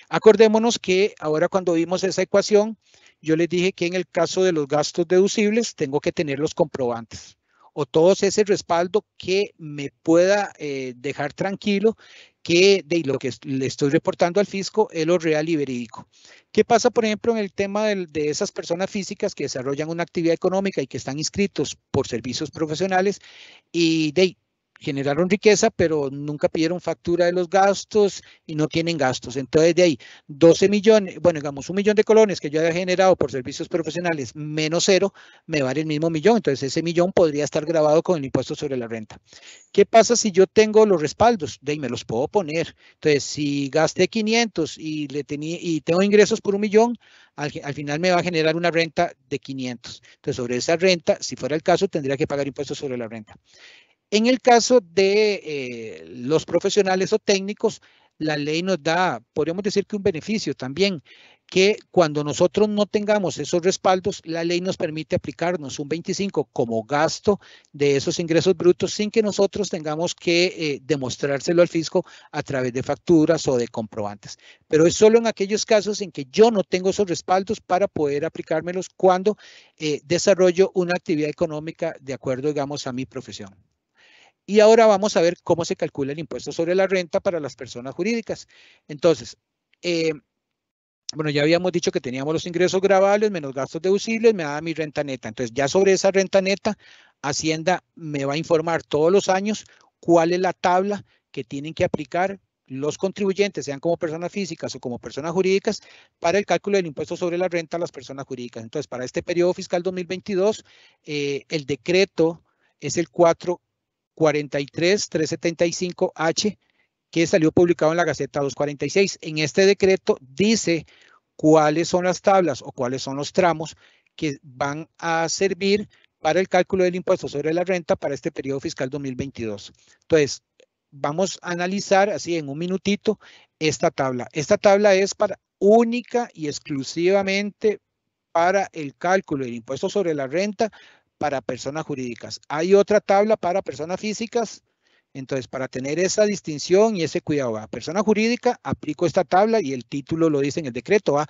Acordémonos que ahora cuando vimos esa ecuación, yo les dije que en el caso de los gastos deducibles tengo que tener los comprobantes o todo ese respaldo que me pueda eh, dejar tranquilo que de lo que le estoy reportando al fisco es lo real y verídico. ¿Qué pasa, por ejemplo, en el tema de, de, esas personas físicas que desarrollan una actividad económica y que están inscritos por servicios profesionales y de, generaron riqueza, pero nunca pidieron factura de los gastos y no tienen gastos. Entonces, de ahí, 12 millones, bueno, digamos, un millón de colones que yo haya generado por servicios profesionales menos cero, me vale el mismo millón. Entonces, ese millón podría estar grabado con el impuesto sobre la renta. ¿Qué pasa si yo tengo los respaldos? De ahí me los puedo poner. Entonces, si gasté 500 y, le tenía, y tengo ingresos por un millón, al, al, final me va a generar una renta de 500. Entonces, sobre esa renta, si fuera el caso, tendría que pagar impuestos sobre la renta. En el caso de eh, los profesionales o técnicos, la ley nos da, podríamos decir que un beneficio también, que cuando nosotros no tengamos esos respaldos, la ley nos permite aplicarnos un 25 como gasto de esos ingresos brutos sin que nosotros tengamos que eh, demostrárselo al fisco a través de facturas o de comprobantes. Pero es solo en aquellos casos en que yo no tengo esos respaldos para poder aplicármelos cuando eh, desarrollo una actividad económica de acuerdo, digamos, a mi profesión. Y ahora vamos a ver cómo se calcula el impuesto sobre la renta para las personas jurídicas. Entonces, eh, bueno, ya habíamos dicho que teníamos los ingresos grabables menos gastos deducibles, me da mi renta neta. Entonces, ya sobre esa renta neta, Hacienda me va a informar todos los años cuál es la tabla que tienen que aplicar los contribuyentes, sean como personas físicas o como personas jurídicas, para el cálculo del impuesto sobre la renta a las personas jurídicas. Entonces, para este periodo fiscal 2022, eh, el decreto es el 4 43375H que salió publicado en la Gaceta 246. En este decreto dice cuáles son las tablas o cuáles son los tramos que van a servir para el cálculo del impuesto sobre la renta para este periodo fiscal 2022. Entonces, vamos a analizar así en un minutito esta tabla. Esta tabla es para única y exclusivamente para el cálculo del impuesto sobre la renta para personas jurídicas. Hay otra tabla para personas físicas. Entonces, para tener esa distinción y ese cuidado, a persona jurídica, aplico esta tabla y el título lo dice en el decreto, a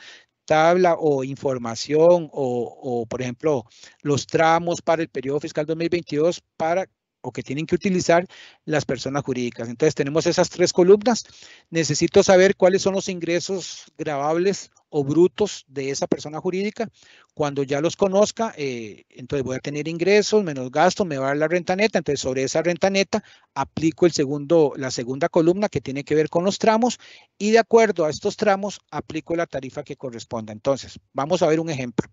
tabla o información o, o, por ejemplo, los tramos para el periodo fiscal 2022 para o que tienen que utilizar las personas jurídicas. Entonces tenemos esas tres columnas. Necesito saber cuáles son los ingresos grabables o brutos de esa persona jurídica. Cuando ya los conozca, eh, entonces voy a tener ingresos menos gastos, me va a dar la renta neta. Entonces sobre esa renta neta aplico el segundo, la segunda columna que tiene que ver con los tramos y de acuerdo a estos tramos aplico la tarifa que corresponda. Entonces vamos a ver un ejemplo.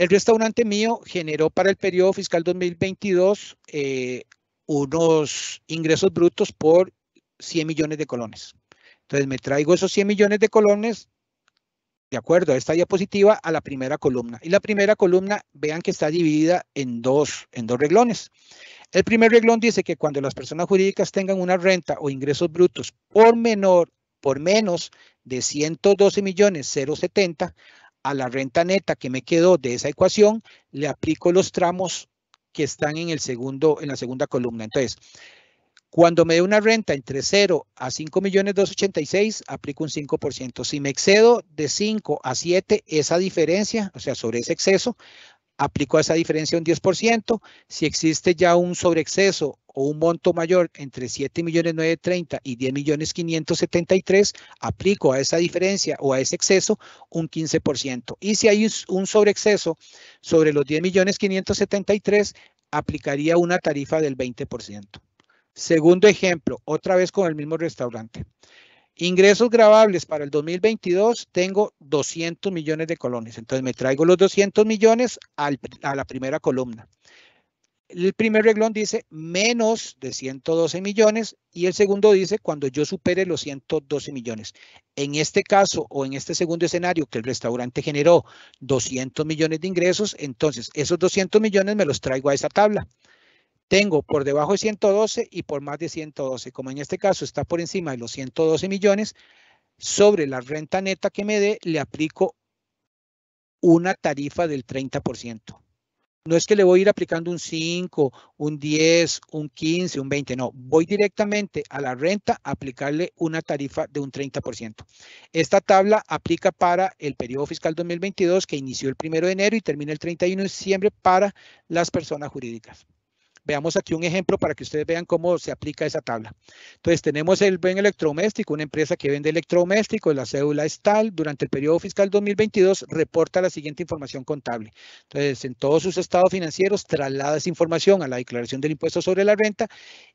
El restaurante mío generó para el periodo fiscal 2022 eh, unos ingresos brutos por 100 millones de colones. Entonces me traigo esos 100 millones de colones, de acuerdo a esta diapositiva, a la primera columna. Y la primera columna, vean que está dividida en dos, en dos reglones. El primer reglón dice que cuando las personas jurídicas tengan una renta o ingresos brutos por menor, por menos de 112 millones 070, a la renta neta que me quedó de esa ecuación, le aplico los tramos que están en, el segundo, en la segunda columna. Entonces, cuando me dé una renta entre 0 a 5 millones 286, aplico un 5%. Si me excedo de 5 a 7, esa diferencia, o sea, sobre ese exceso, Aplico a esa diferencia un 10%. Si existe ya un sobreexceso o un monto mayor entre 930 y 10.573.000, aplico a esa diferencia o a ese exceso un 15%. Y si hay un sobreexceso sobre los 10.573.000, aplicaría una tarifa del 20%. Segundo ejemplo, otra vez con el mismo restaurante. Ingresos grabables para el 2022 tengo 200 millones de colones. Entonces me traigo los 200 millones a la primera columna. El primer reglón dice menos de 112 millones y el segundo dice cuando yo supere los 112 millones. En este caso o en este segundo escenario que el restaurante generó 200 millones de ingresos, entonces esos 200 millones me los traigo a esa tabla tengo por debajo de 112 y por más de 112, como en este caso está por encima de los 112 millones, sobre la renta neta que me dé, le aplico una tarifa del 30%. No es que le voy a ir aplicando un 5, un 10, un 15, un 20, no. Voy directamente a la renta a aplicarle una tarifa de un 30%. Esta tabla aplica para el periodo fiscal 2022 que inició el 1 de enero y termina el 31 de diciembre para las personas jurídicas. Veamos aquí un ejemplo para que ustedes vean cómo se aplica esa tabla. Entonces tenemos el buen electrodoméstico, una empresa que vende electrodomésticos, la cédula es tal, durante el periodo fiscal 2022 reporta la siguiente información contable. Entonces en todos sus estados financieros traslada esa información a la declaración del impuesto sobre la renta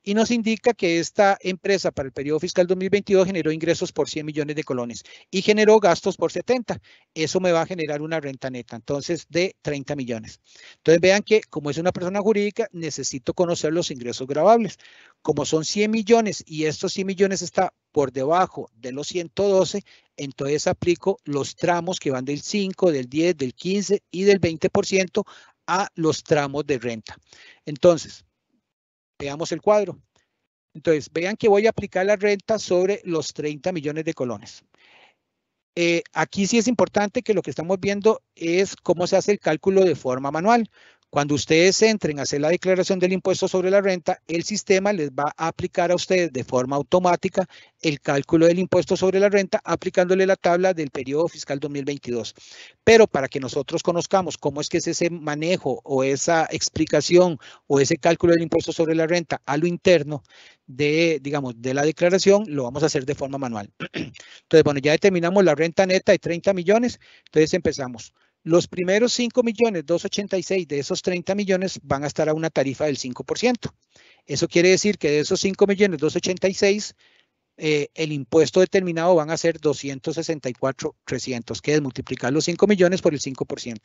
y nos indica que esta empresa para el periodo fiscal 2022 generó ingresos por 100 millones de colones y generó gastos por 70. Eso me va a generar una renta neta, entonces de 30 millones. Entonces vean que como es una persona jurídica, necesita conocer los ingresos grabables. Como son 100 millones y estos 100 millones está por debajo de los 112, entonces aplico los tramos que van del 5, del 10, del 15 y del 20% a los tramos de renta. Entonces, veamos el cuadro. Entonces, vean que voy a aplicar la renta sobre los 30 millones de colones. Eh, aquí sí es importante que lo que estamos viendo es cómo se hace el cálculo de forma manual. Cuando ustedes entren a hacer la declaración del impuesto sobre la renta, el sistema les va a aplicar a ustedes de forma automática el cálculo del impuesto sobre la renta aplicándole la tabla del periodo fiscal 2022. Pero para que nosotros conozcamos cómo es que es ese manejo o esa explicación o ese cálculo del impuesto sobre la renta a lo interno de, digamos, de la declaración, lo vamos a hacer de forma manual. Entonces, bueno, ya determinamos la renta neta de 30 millones, entonces empezamos. Los primeros 5 millones, 286 de esos 30 millones van a estar a una tarifa del 5%. Eso quiere decir que de esos 5 millones, 286, eh, el impuesto determinado van a ser 264,300, que es multiplicar los 5 millones por el 5%.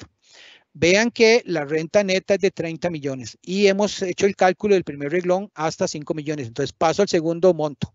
Vean que la renta neta es de 30 millones y hemos hecho el cálculo del primer reglón hasta 5 millones. Entonces paso al segundo monto.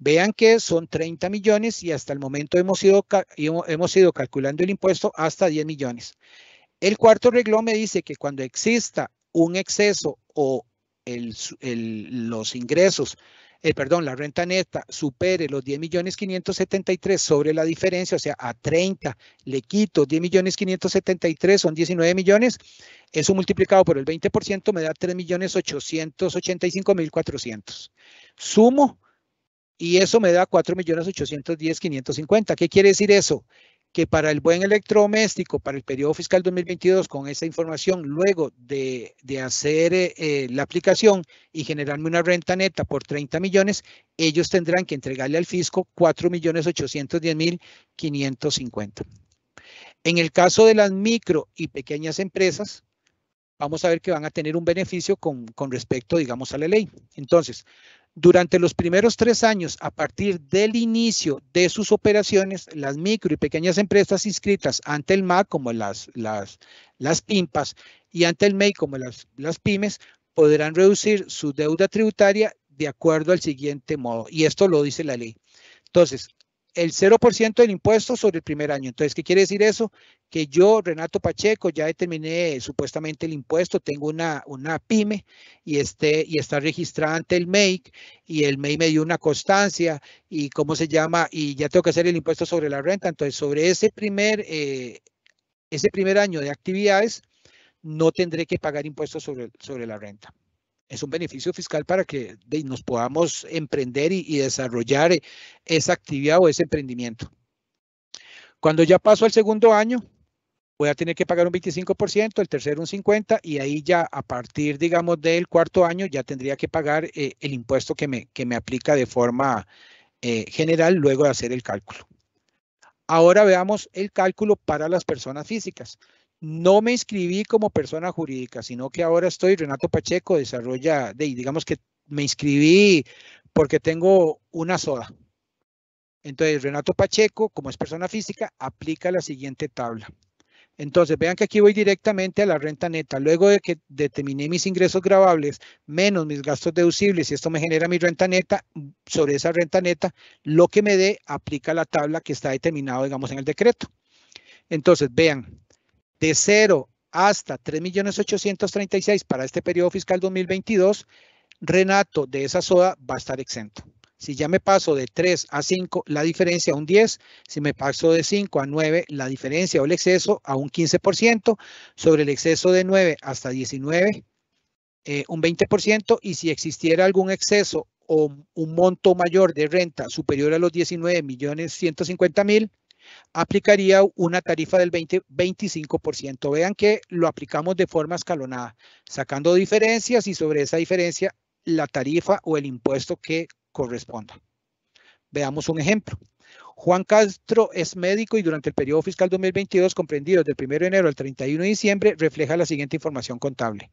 Vean que son 30 millones y hasta el momento hemos ido, hemos ido calculando el impuesto hasta 10 millones. El cuarto reglón me dice que cuando exista un exceso o los ingresos, eh, perdón, la renta neta supere los 10 millones 573 sobre la diferencia, o sea, a 30 le quito 10 millones 573, son 19 millones, eso multiplicado por el 20% me da 3 millones 885 mil 400. Sumo y eso me da 4.810.550. ¿Qué quiere decir eso? Que para el buen electrodoméstico, para el periodo fiscal 2022, con esa información, luego de, hacer eh, eh, la aplicación y generarme una renta neta por 30 millones, ellos tendrán que entregarle al fisco 4.810.550. En el caso de las micro y pequeñas empresas, vamos a ver que van a tener un beneficio con, con, respecto, digamos, a la ley. Entonces, durante los primeros tres años, a partir del inicio de sus operaciones, las micro y pequeñas empresas inscritas ante el MAC, como las, las, las PIMPAS, y ante el MEI, como las, las PYMES, podrán reducir su deuda tributaria de acuerdo al siguiente modo. Y esto lo dice la ley. Entonces, el 0% del impuesto sobre el primer año. Entonces, ¿qué quiere decir eso? Que yo, Renato Pacheco, ya determiné eh, supuestamente el impuesto, tengo una, una pyme y, este, y está registrada ante el MEIC y el MEIC me dio una constancia y cómo se llama y ya tengo que hacer el impuesto sobre la renta. Entonces, sobre ese primer, eh, ese primer año de actividades, no tendré que pagar impuestos sobre, sobre la renta es un beneficio fiscal para que nos podamos emprender y, desarrollar eh, esa actividad o ese emprendimiento. Cuando ya paso al segundo año, voy a tener que pagar un 25%, el tercero un 50% y ahí ya a partir, digamos, del cuarto año ya tendría que pagar eh, el impuesto que me, que me aplica de forma eh, general luego de hacer el cálculo. Ahora veamos el cálculo para las personas físicas no me inscribí como persona jurídica, sino que ahora estoy, Renato Pacheco, desarrolla, de, digamos que me inscribí porque tengo una soda. Entonces, Renato Pacheco, como es persona física, aplica la siguiente tabla. Entonces, vean que aquí voy directamente a la renta neta. Luego de que determiné mis ingresos grabables menos mis gastos deducibles y esto me genera mi renta neta, sobre esa renta neta, lo que me dé aplica la tabla que está determinado, digamos, en el decreto. Entonces, vean, de 0 hasta 3.836.000 para este periodo fiscal 2022, Renato de esa soda va a estar exento. Si ya me paso de 3 a 5, la diferencia a un 10. Si me paso de 5 a 9, la diferencia o el exceso a un 15%. Sobre el exceso de 9 hasta 19, eh, un 20%. Y si existiera algún exceso o un monto mayor de renta superior a los 19 millones 150 mil, aplicaría una tarifa del 20, 25%. Vean que lo aplicamos de forma escalonada, sacando diferencias y sobre esa diferencia la tarifa o el impuesto que corresponda. Veamos un ejemplo. Juan Castro es médico y durante el periodo fiscal 2022, comprendido del 1 de enero al 31 de diciembre, refleja la siguiente información contable.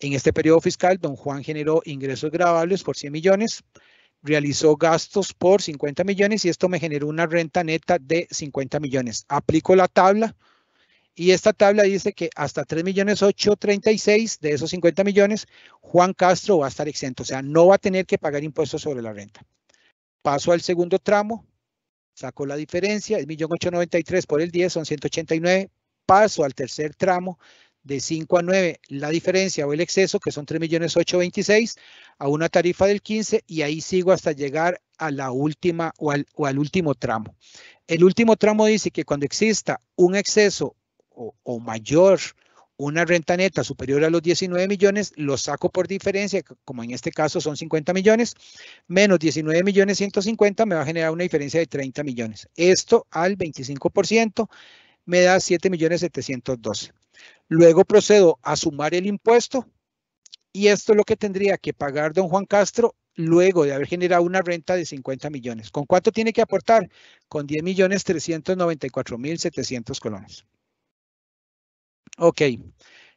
En este periodo fiscal, don Juan generó ingresos grabables por 100 millones, realizó gastos por 50 millones y esto me generó una renta neta de 50 millones. Aplico la tabla y esta tabla dice que hasta 3 millones 836 de esos 50 millones, Juan Castro va a estar exento, o sea, no va a tener que pagar impuestos sobre la renta. Paso al segundo tramo, saco la diferencia, es 1.893 por el 10 son 189. Paso al tercer tramo, de 5 a 9 la diferencia o el exceso, que son 3.826.000, a una tarifa del 15 y ahí sigo hasta llegar a la última o al, o al último tramo. El último tramo dice que cuando exista un exceso o, o mayor, una renta neta superior a los 19 millones, lo saco por diferencia, como en este caso son 50 millones, menos 19 millones 150 me va a generar una diferencia de 30 millones. Esto al 25% me da 7 millones 712. Luego procedo a sumar el impuesto y esto es lo que tendría que pagar don Juan Castro luego de haber generado una renta de 50 millones. ¿Con cuánto tiene que aportar? Con 10 millones 394 mil 700 colones. Ok,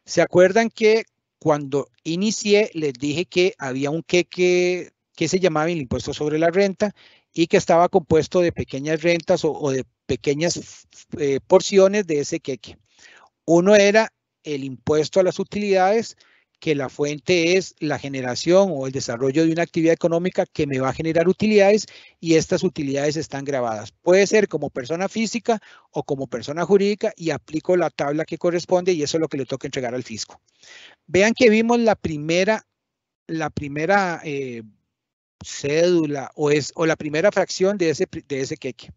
¿se acuerdan que cuando inicié les dije que había un queque que se llamaba el impuesto sobre la renta y que estaba compuesto de pequeñas rentas o, de pequeñas eh, porciones de ese queque? Uno era el impuesto a las utilidades, que la fuente es la generación o el desarrollo de una actividad económica que me va a generar utilidades y estas utilidades están grabadas. Puede ser como persona física o como persona jurídica y aplico la tabla que corresponde y eso es lo que le toca entregar al fisco. Vean que vimos la primera, la primera eh, cédula o, es, o la primera fracción de ese, de ese queque.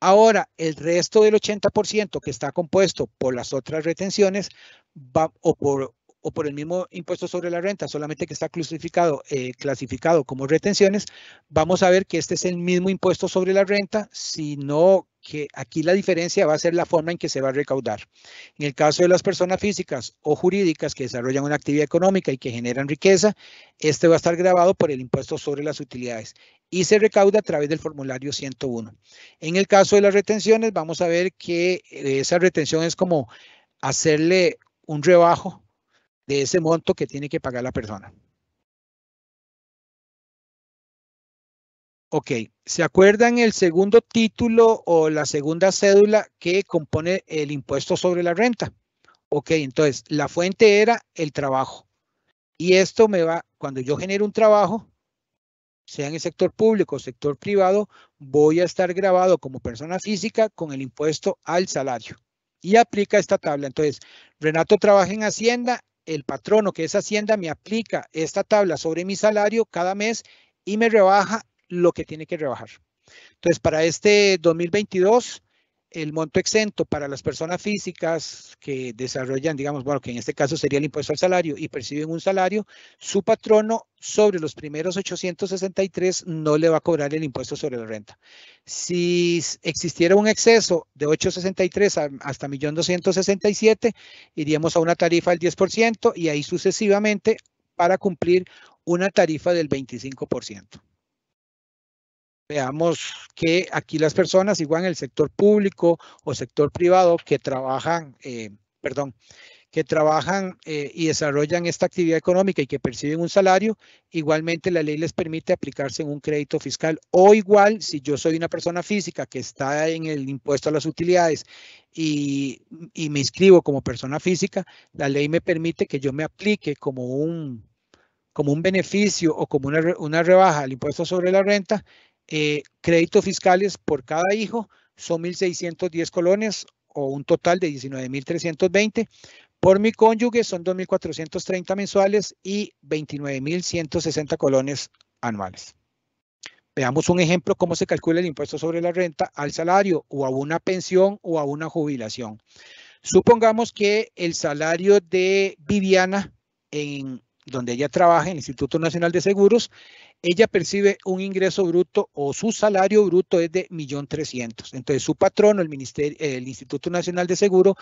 Ahora, el resto del 80% que está compuesto por las otras retenciones va, o, por, o por el mismo impuesto sobre la renta, solamente que está clasificado, eh, clasificado como retenciones, vamos a ver que este es el mismo impuesto sobre la renta, si no que aquí la diferencia va a ser la forma en que se va a recaudar. En el caso de las personas físicas o jurídicas que desarrollan una actividad económica y que generan riqueza, este va a estar grabado por el impuesto sobre las utilidades y se recauda a través del formulario 101. En el caso de las retenciones, vamos a ver que eh, esa retención es como hacerle un rebajo de ese monto que tiene que pagar la persona. Ok, ¿se acuerdan el segundo título o la segunda cédula que compone el impuesto sobre la renta? Ok, entonces la fuente era el trabajo. Y esto me va, cuando yo genero un trabajo, sea en el sector público o sector privado, voy a estar grabado como persona física con el impuesto al salario. Y aplica esta tabla. Entonces, Renato trabaja en Hacienda, el patrono que es Hacienda me aplica esta tabla sobre mi salario cada mes y me rebaja lo que tiene que rebajar. Entonces, para este 2022, el monto exento para las personas físicas que desarrollan, digamos, bueno, que en este caso sería el impuesto al salario y perciben un salario, su patrono sobre los primeros 863 no le va a cobrar el impuesto sobre la renta. Si existiera un exceso de 863 hasta 1.267, iríamos a una tarifa del 10% y ahí sucesivamente para cumplir una tarifa del 25%. Veamos que aquí las personas, igual en el sector público o sector privado que trabajan, eh, perdón, que trabajan eh, y desarrollan esta actividad económica y que perciben un salario, igualmente la ley les permite aplicarse en un crédito fiscal. O igual, si yo soy una persona física que está en el impuesto a las utilidades y, me inscribo como persona física, la ley me permite que yo me aplique como un, como un beneficio o como una, una rebaja al impuesto sobre la renta eh, créditos fiscales por cada hijo son 1.610 colones o un total de 19.320. Por mi cónyuge son 2.430 mensuales y 29.160 colones anuales. Veamos un ejemplo cómo se calcula el impuesto sobre la renta al salario o a una pensión o a una jubilación. Supongamos que el salario de Viviana en donde ella trabaja en el Instituto Nacional de Seguros ella percibe un ingreso bruto o su salario bruto es de 1.300.000. Entonces su patrono, el, Ministerio, el Instituto Nacional de Seguro,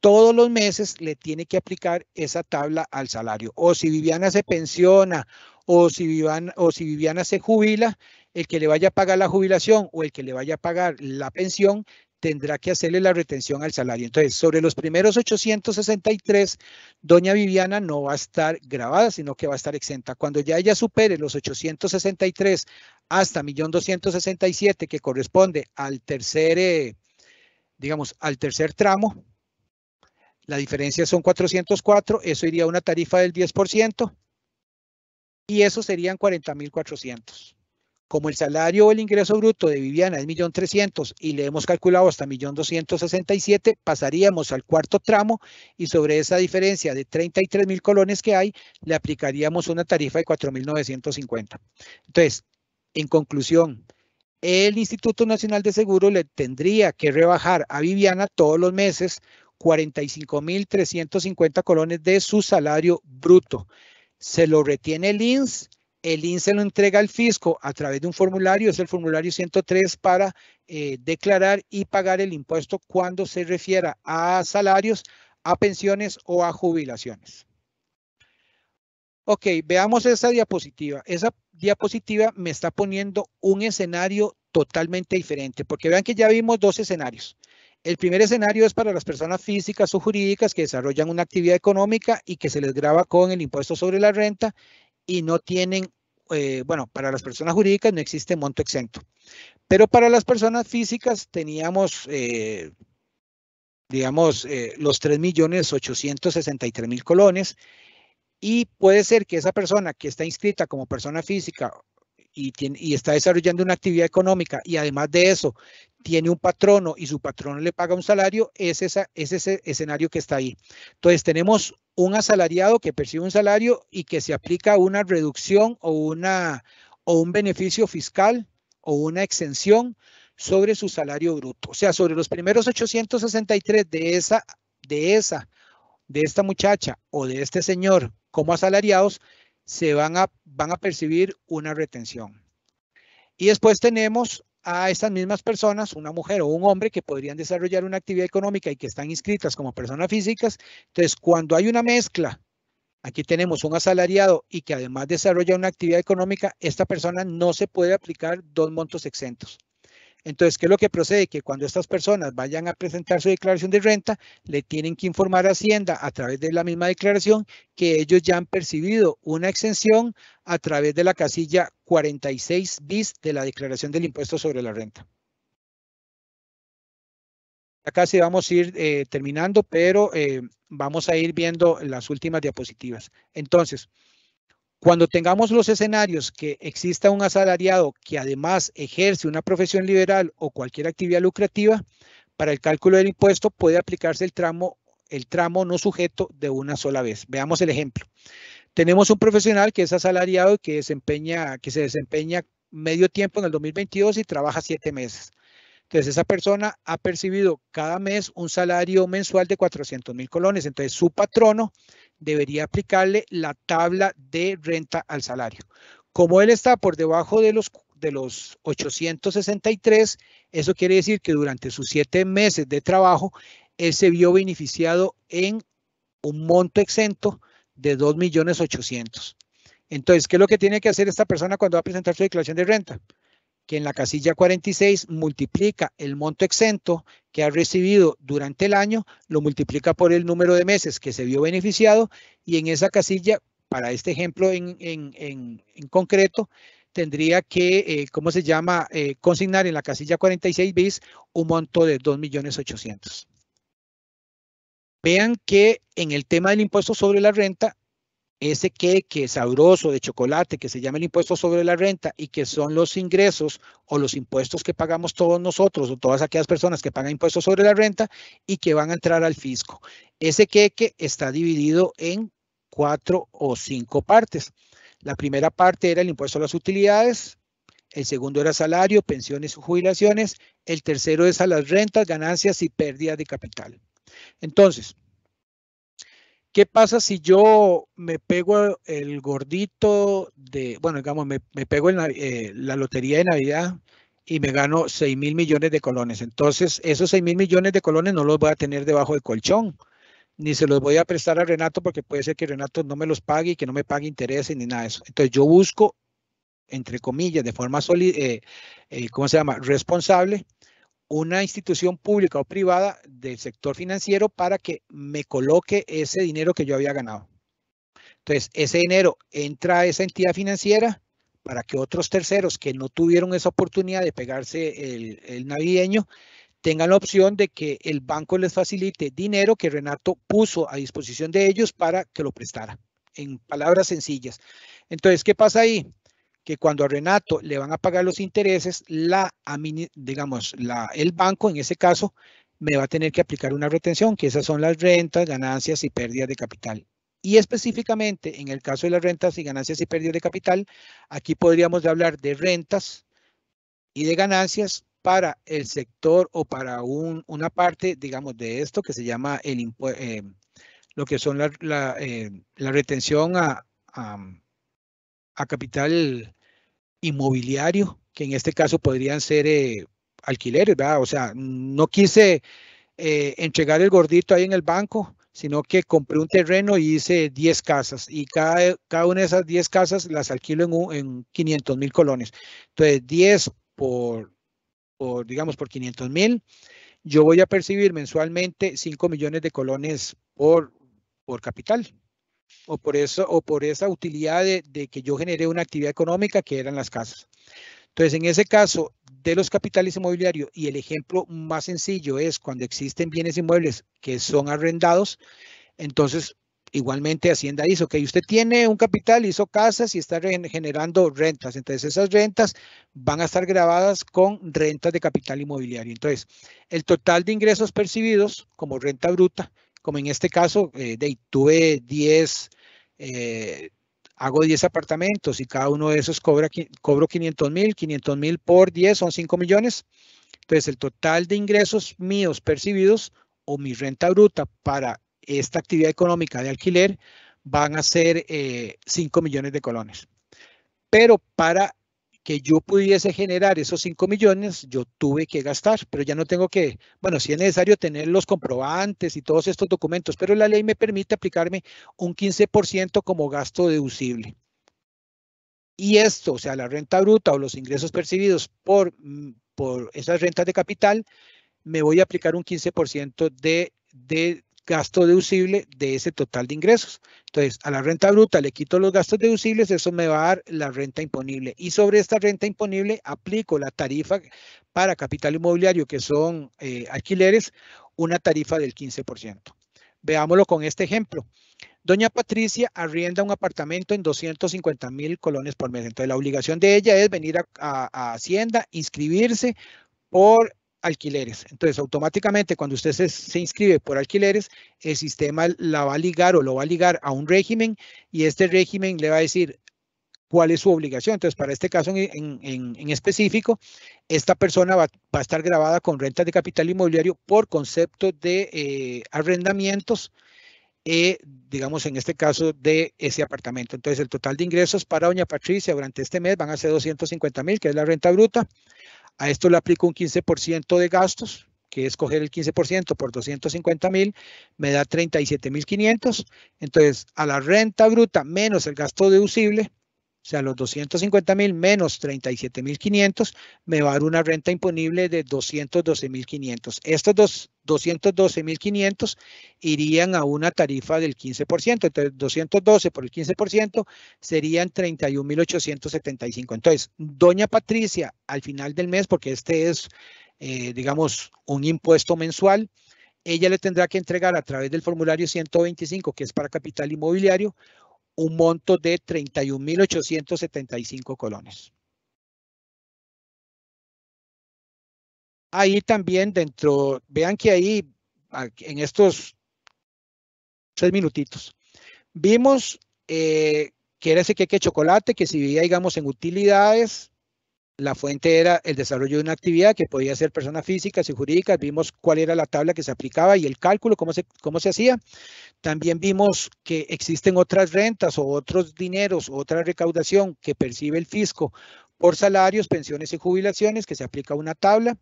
todos los meses le tiene que aplicar esa tabla al salario. O si Viviana se pensiona o si o si Viviana se jubila, el que le vaya a pagar la jubilación o el que le vaya a pagar la pensión tendrá que hacerle la retención al salario. Entonces, sobre los primeros 863, doña Viviana no va a estar grabada, sino que va a estar exenta. Cuando ya ella supere los 863 hasta 1.267.000, que corresponde al tercer, eh, digamos, al tercer tramo, la diferencia son 404, eso iría a una tarifa del 10%, y eso serían 40.400. Como el salario o el ingreso bruto de Viviana es 1.300.000 y le hemos calculado hasta 1.267.000, pasaríamos al cuarto tramo y sobre esa diferencia de 33.000 colones que hay, le aplicaríamos una tarifa de 4.950. Entonces, en conclusión, el Instituto Nacional de Seguro le tendría que rebajar a Viviana todos los meses 45.350 colones de su salario bruto. Se lo retiene el INS el INSE lo entrega al fisco a través de un formulario, es el formulario 103 para eh, declarar y pagar el impuesto cuando se refiera a salarios, a pensiones o a jubilaciones. Ok, veamos esa diapositiva. Esa diapositiva me está poniendo un escenario totalmente diferente, porque vean que ya vimos dos escenarios. El primer escenario es para las personas físicas o jurídicas que desarrollan una actividad económica y que se les graba con el impuesto sobre la renta y no tienen, eh, bueno, para las personas jurídicas no existe monto exento, pero para las personas físicas teníamos, eh, digamos, eh, los 3.863.000 colones y puede ser que esa persona que está inscrita como persona física y, y está desarrollando una actividad económica y además de eso tiene un patrono y su patrono le paga un salario, es, es ese escenario que está ahí. Entonces tenemos un asalariado que percibe un salario y que se aplica una reducción o, una, o un beneficio fiscal o una exención sobre su salario bruto. O sea, sobre los primeros 863 de esa, de esa, de esta muchacha o de este señor como asalariados, se van a, van a percibir una retención. Y después tenemos a estas mismas personas, una mujer o un hombre que podrían desarrollar una actividad económica y que están inscritas como personas físicas. Entonces, cuando hay una mezcla, aquí tenemos un asalariado y que además desarrolla una actividad económica, esta persona no se puede aplicar dos montos exentos. Entonces, ¿qué es lo que procede? Que cuando estas personas vayan a presentar su declaración de renta, le tienen que informar a Hacienda a través de la misma declaración que ellos ya han percibido una exención a través de la casilla 46 bis de la declaración del impuesto sobre la renta. Acá sí vamos a ir eh, terminando, pero eh, vamos a ir viendo las últimas diapositivas. Entonces, cuando tengamos los escenarios que exista un asalariado que además ejerce una profesión liberal o cualquier actividad lucrativa, para el cálculo del impuesto puede aplicarse el tramo, el tramo no sujeto de una sola vez. Veamos el ejemplo. Tenemos un profesional que es asalariado y que, desempeña, que se desempeña medio tiempo en el 2022 y trabaja siete meses. Entonces, esa persona ha percibido cada mes un salario mensual de 400 mil colones. Entonces, su patrono debería aplicarle la tabla de renta al salario. Como él está por debajo de los, de los 863, eso quiere decir que durante sus siete meses de trabajo, él se vio beneficiado en un monto exento de 2.800.000. Entonces, ¿qué es lo que tiene que hacer esta persona cuando va a presentar su declaración de renta? que en la casilla 46 multiplica el monto exento que ha recibido durante el año, lo multiplica por el número de meses que se vio beneficiado y en esa casilla, para este ejemplo en, concreto, tendría que, eh, ¿cómo se llama?, eh, consignar en la casilla 46 bis un monto de 2.800.000. Vean que en el tema del impuesto sobre la renta, ese queque sabroso de chocolate que se llama el impuesto sobre la renta y que son los ingresos o los impuestos que pagamos todos nosotros o todas aquellas personas que pagan impuestos sobre la renta y que van a entrar al fisco. Ese queque está dividido en cuatro o cinco partes. La primera parte era el impuesto a las utilidades, el segundo era salario, pensiones y jubilaciones, el tercero es a las rentas, ganancias y pérdidas de capital. Entonces, ¿Qué pasa si yo me pego el gordito de, bueno, digamos, me, pego eh, la lotería de Navidad y me gano 6 mil millones de colones? Entonces, esos 6 mil millones de colones no los voy a tener debajo del colchón, ni se los voy a prestar a Renato porque puede ser que Renato no me los pague y que no me pague intereses ni nada de eso. Entonces, yo busco, entre comillas, de forma, eh, eh, ¿cómo se llama?, responsable, una institución pública o privada del sector financiero para que me coloque ese dinero que yo había ganado. Entonces, ese dinero entra a esa entidad financiera para que otros terceros que no tuvieron esa oportunidad de pegarse el, navideño tengan la opción de que el banco les facilite dinero que Renato puso a disposición de ellos para que lo prestara, en palabras sencillas. Entonces, ¿qué pasa ahí? que cuando a Renato le van a pagar los intereses, la, digamos, el banco en ese caso me va a tener que aplicar una retención, que esas son las rentas, ganancias y pérdidas de capital. Y específicamente en el caso de las rentas y ganancias y pérdidas de capital, aquí podríamos hablar de rentas y de ganancias para el sector o para una parte, digamos, de esto que se llama el eh, lo que son la, eh, retención a capital inmobiliario, que en este caso podrían ser eh, alquileres, ¿verdad? O sea, no quise eh, entregar el gordito ahí en el banco, sino que compré un terreno y hice 10 casas y cada, una de esas 10 casas las alquilo en, 500 mil colones. Entonces, 10 por, digamos, por 500 mil, yo voy a percibir mensualmente 5 millones de colones por, por capital o por, eso, o por esa utilidad de, que yo generé una actividad económica que eran las casas. Entonces, en ese caso de los capitales inmobiliarios, y el ejemplo más sencillo es cuando existen bienes inmuebles que son arrendados, entonces igualmente Hacienda dice, que usted tiene un capital, hizo casas y está generando rentas. Entonces, esas rentas van a estar grabadas con rentas de capital inmobiliario. Entonces, el total de ingresos percibidos como renta bruta como en este caso, eh, de, tuve 10, eh, hago 10 apartamentos y cada uno de esos cobra, cobro 500 mil, 500 mil por 10 son 5 millones. Entonces, el total de ingresos míos percibidos o mi renta bruta para esta actividad económica de alquiler van a ser 5 eh, millones de colones. Pero para que yo pudiese generar esos 5 millones, yo tuve que gastar, pero ya no tengo que, bueno, si es necesario tener los comprobantes y todos estos documentos, pero la ley me permite aplicarme un 15% como gasto deducible. Y esto, o sea, la renta bruta o los ingresos percibidos por, mm, por esas rentas de capital, me voy a aplicar un 15% de, de gasto deducible de ese total de ingresos. Entonces, a la renta bruta le quito los gastos deducibles, eso me va a dar la renta imponible. Y sobre esta renta imponible aplico la tarifa para capital inmobiliario, que son eh, alquileres, una tarifa del 15%. Veámoslo con este ejemplo. Doña Patricia arrienda un apartamento en 250 mil colones por mes. Entonces, la obligación de ella es venir a Hacienda, inscribirse por alquileres. Entonces, automáticamente cuando usted se, inscribe por alquileres, el sistema la va a ligar o lo va a ligar a un régimen y este régimen le va a decir cuál es su obligación. Entonces, para este caso en, específico, esta persona va, a estar grabada con rentas de capital inmobiliario por concepto de eh, arrendamientos, eh, digamos en este caso de ese apartamento. Entonces, el total de ingresos para doña Patricia durante este mes van a ser 250 mil, que es la renta bruta. A esto le aplico un 15% de gastos, que es coger el 15% por 250 mil, me da 37 mil 500. Entonces, a la renta bruta menos el gasto deducible, o sea, los 250 mil menos 37 mil 500, me va a dar una renta imponible de 212 mil 500. Estos dos 212.500 irían a una tarifa del 15%. Entonces, 212 por el 15% serían 31.875. Entonces, doña Patricia, al final del mes, porque este es, eh, digamos, un impuesto mensual, ella le tendrá que entregar a través del formulario 125, que es para capital inmobiliario, un monto de 31.875 colones. ahí también dentro, vean que ahí en estos tres minutitos, vimos eh, que era ese queque chocolate que si vivía, digamos, en utilidades, la fuente era el desarrollo de una actividad que podía ser personas físicas y jurídicas. Vimos cuál era la tabla que se aplicaba y el cálculo, cómo se, cómo se hacía. También vimos que existen otras rentas o otros dineros, otra recaudación que percibe el fisco por salarios, pensiones y jubilaciones, que se aplica una tabla.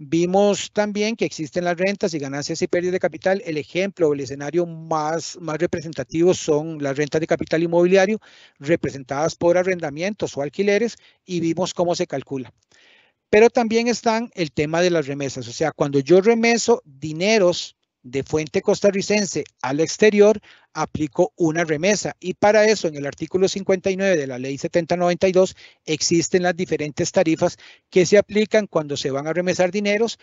Vimos también que existen las rentas y ganancias y pérdidas de capital. El ejemplo o el escenario más, más representativo son las rentas de capital inmobiliario representadas por arrendamientos o alquileres y vimos cómo se calcula. Pero también están el tema de las remesas, o sea, cuando yo remeso dineros de fuente costarricense al exterior, aplicó una remesa. Y para eso, en el artículo 59 de la ley 7092, existen las diferentes tarifas que se aplican cuando se van a remesar dineros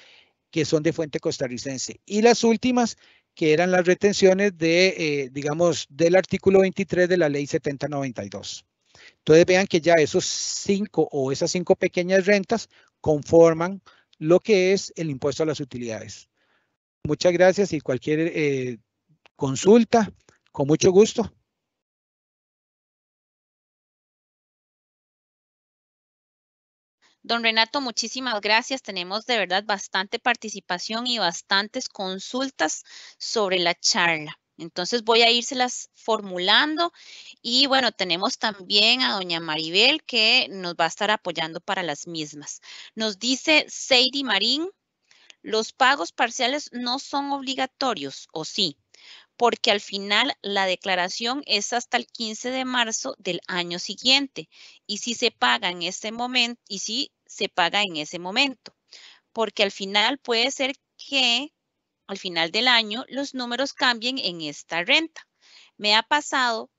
que son de fuente costarricense. Y las últimas, que eran las retenciones de, eh, digamos, del artículo 23 de la ley 7092. Entonces vean que ya esos cinco o esas cinco pequeñas rentas conforman lo que es el impuesto a las utilidades. Muchas gracias y cualquier eh, consulta, con mucho gusto. Don Renato, muchísimas gracias. Tenemos de verdad bastante participación y bastantes consultas sobre la charla. Entonces voy a írselas formulando y bueno, tenemos también a doña Maribel que nos va a estar apoyando para las mismas. Nos dice Sadie Marín, los pagos parciales no son obligatorios, ¿o sí? Porque al final la declaración es hasta el 15 de marzo del año siguiente. Y si se paga en ese momento, y si se paga en ese momento. Porque al final puede ser que al final del año los números cambien en esta renta. Me ha pasado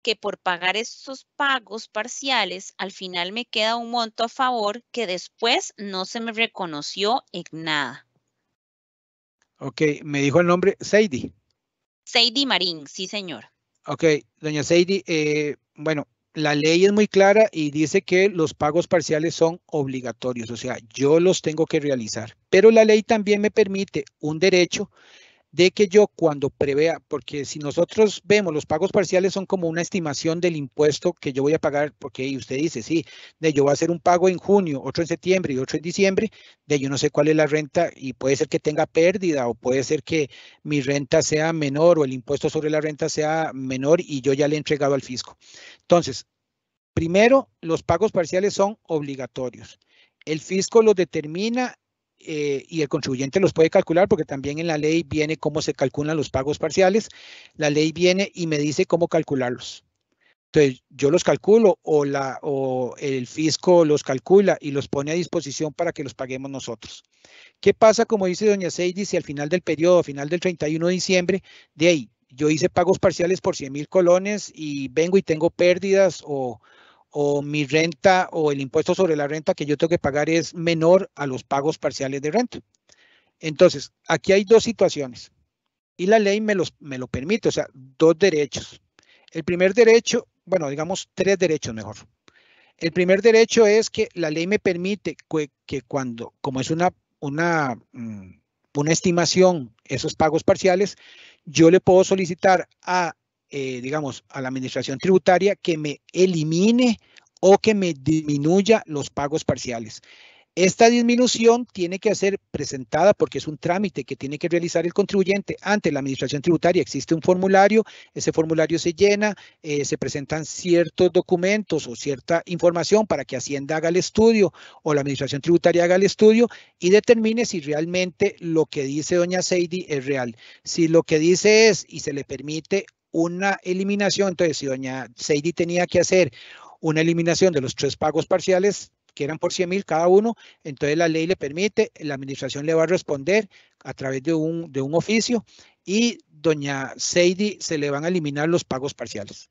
que por pagar esos pagos parciales, al final me queda un monto a favor que después no se me reconoció en nada. Ok, me dijo el nombre Seidi. Seidi Marín, sí, señor. Ok, doña Seidi, eh, bueno, la ley es muy clara y dice que los pagos parciales son obligatorios, o sea, yo los tengo que realizar. Pero la ley también me permite un derecho de que yo cuando prevea, porque si nosotros vemos los pagos parciales son como una estimación del impuesto que yo voy a pagar, porque usted dice, sí, de yo voy a hacer un pago en junio, otro en septiembre y otro en diciembre, de yo no sé cuál es la renta y puede ser que tenga pérdida o puede ser que mi renta sea menor o el impuesto sobre la renta sea menor y yo ya le he entregado al fisco. Entonces, primero, los pagos parciales son obligatorios. El fisco lo determina eh, y el contribuyente los puede calcular porque también en la ley viene cómo se calculan los pagos parciales. La ley viene y me dice cómo calcularlos. Entonces yo los calculo o, la, el fisco los calcula y los pone a disposición para que los paguemos nosotros. ¿Qué pasa, como dice doña Seidy, si al final del periodo, al final del 31 de diciembre, de ahí yo hice pagos parciales por 100 mil colones y vengo y tengo pérdidas o o mi renta o el impuesto sobre la renta que yo tengo que pagar es menor a los pagos parciales de renta. Entonces, aquí hay dos situaciones y la ley me, los, me lo permite, o sea, dos derechos. El primer derecho, bueno, digamos tres derechos mejor. El primer derecho es que la ley me permite que, que cuando, como es una, una, mm, una estimación, esos pagos parciales, yo le puedo solicitar a eh, digamos, a la administración tributaria que me elimine o que me disminuya los pagos parciales. Esta disminución tiene que ser presentada porque es un trámite que tiene que realizar el contribuyente ante la administración tributaria. Existe un formulario, ese formulario se llena, eh, se presentan ciertos documentos o cierta información para que Hacienda haga el estudio o la administración tributaria haga el estudio y determine si realmente lo que dice doña Seidi es real. Si lo que dice es y se le permite una eliminación. Entonces, si doña Seidi tenía que hacer una eliminación de los tres pagos parciales, que eran por 100 mil cada uno, entonces la ley le permite, la administración le va a responder a través de un, de un oficio y doña Seidi se le van a eliminar los pagos parciales.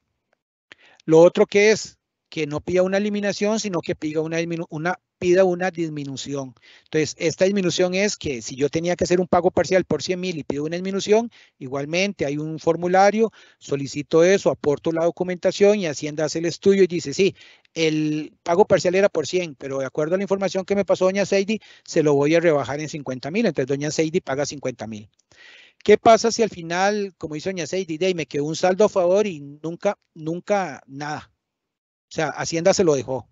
Lo otro que es que no pida una eliminación, sino que pida una, una pida una disminución. Entonces, esta disminución es que si yo tenía que hacer un pago parcial por 100 mil y pido una disminución, igualmente hay un formulario, solicito eso, aporto la documentación y Hacienda hace el estudio y dice, sí, el pago parcial era por 100, pero de acuerdo a la información que me pasó doña Seidi, se lo voy a rebajar en 50 mil, entonces doña Seidi paga 50 mil. ¿Qué pasa si al final, como dice doña Seidi, me quedó un saldo a favor y nunca, nunca nada? O sea, Hacienda se lo dejó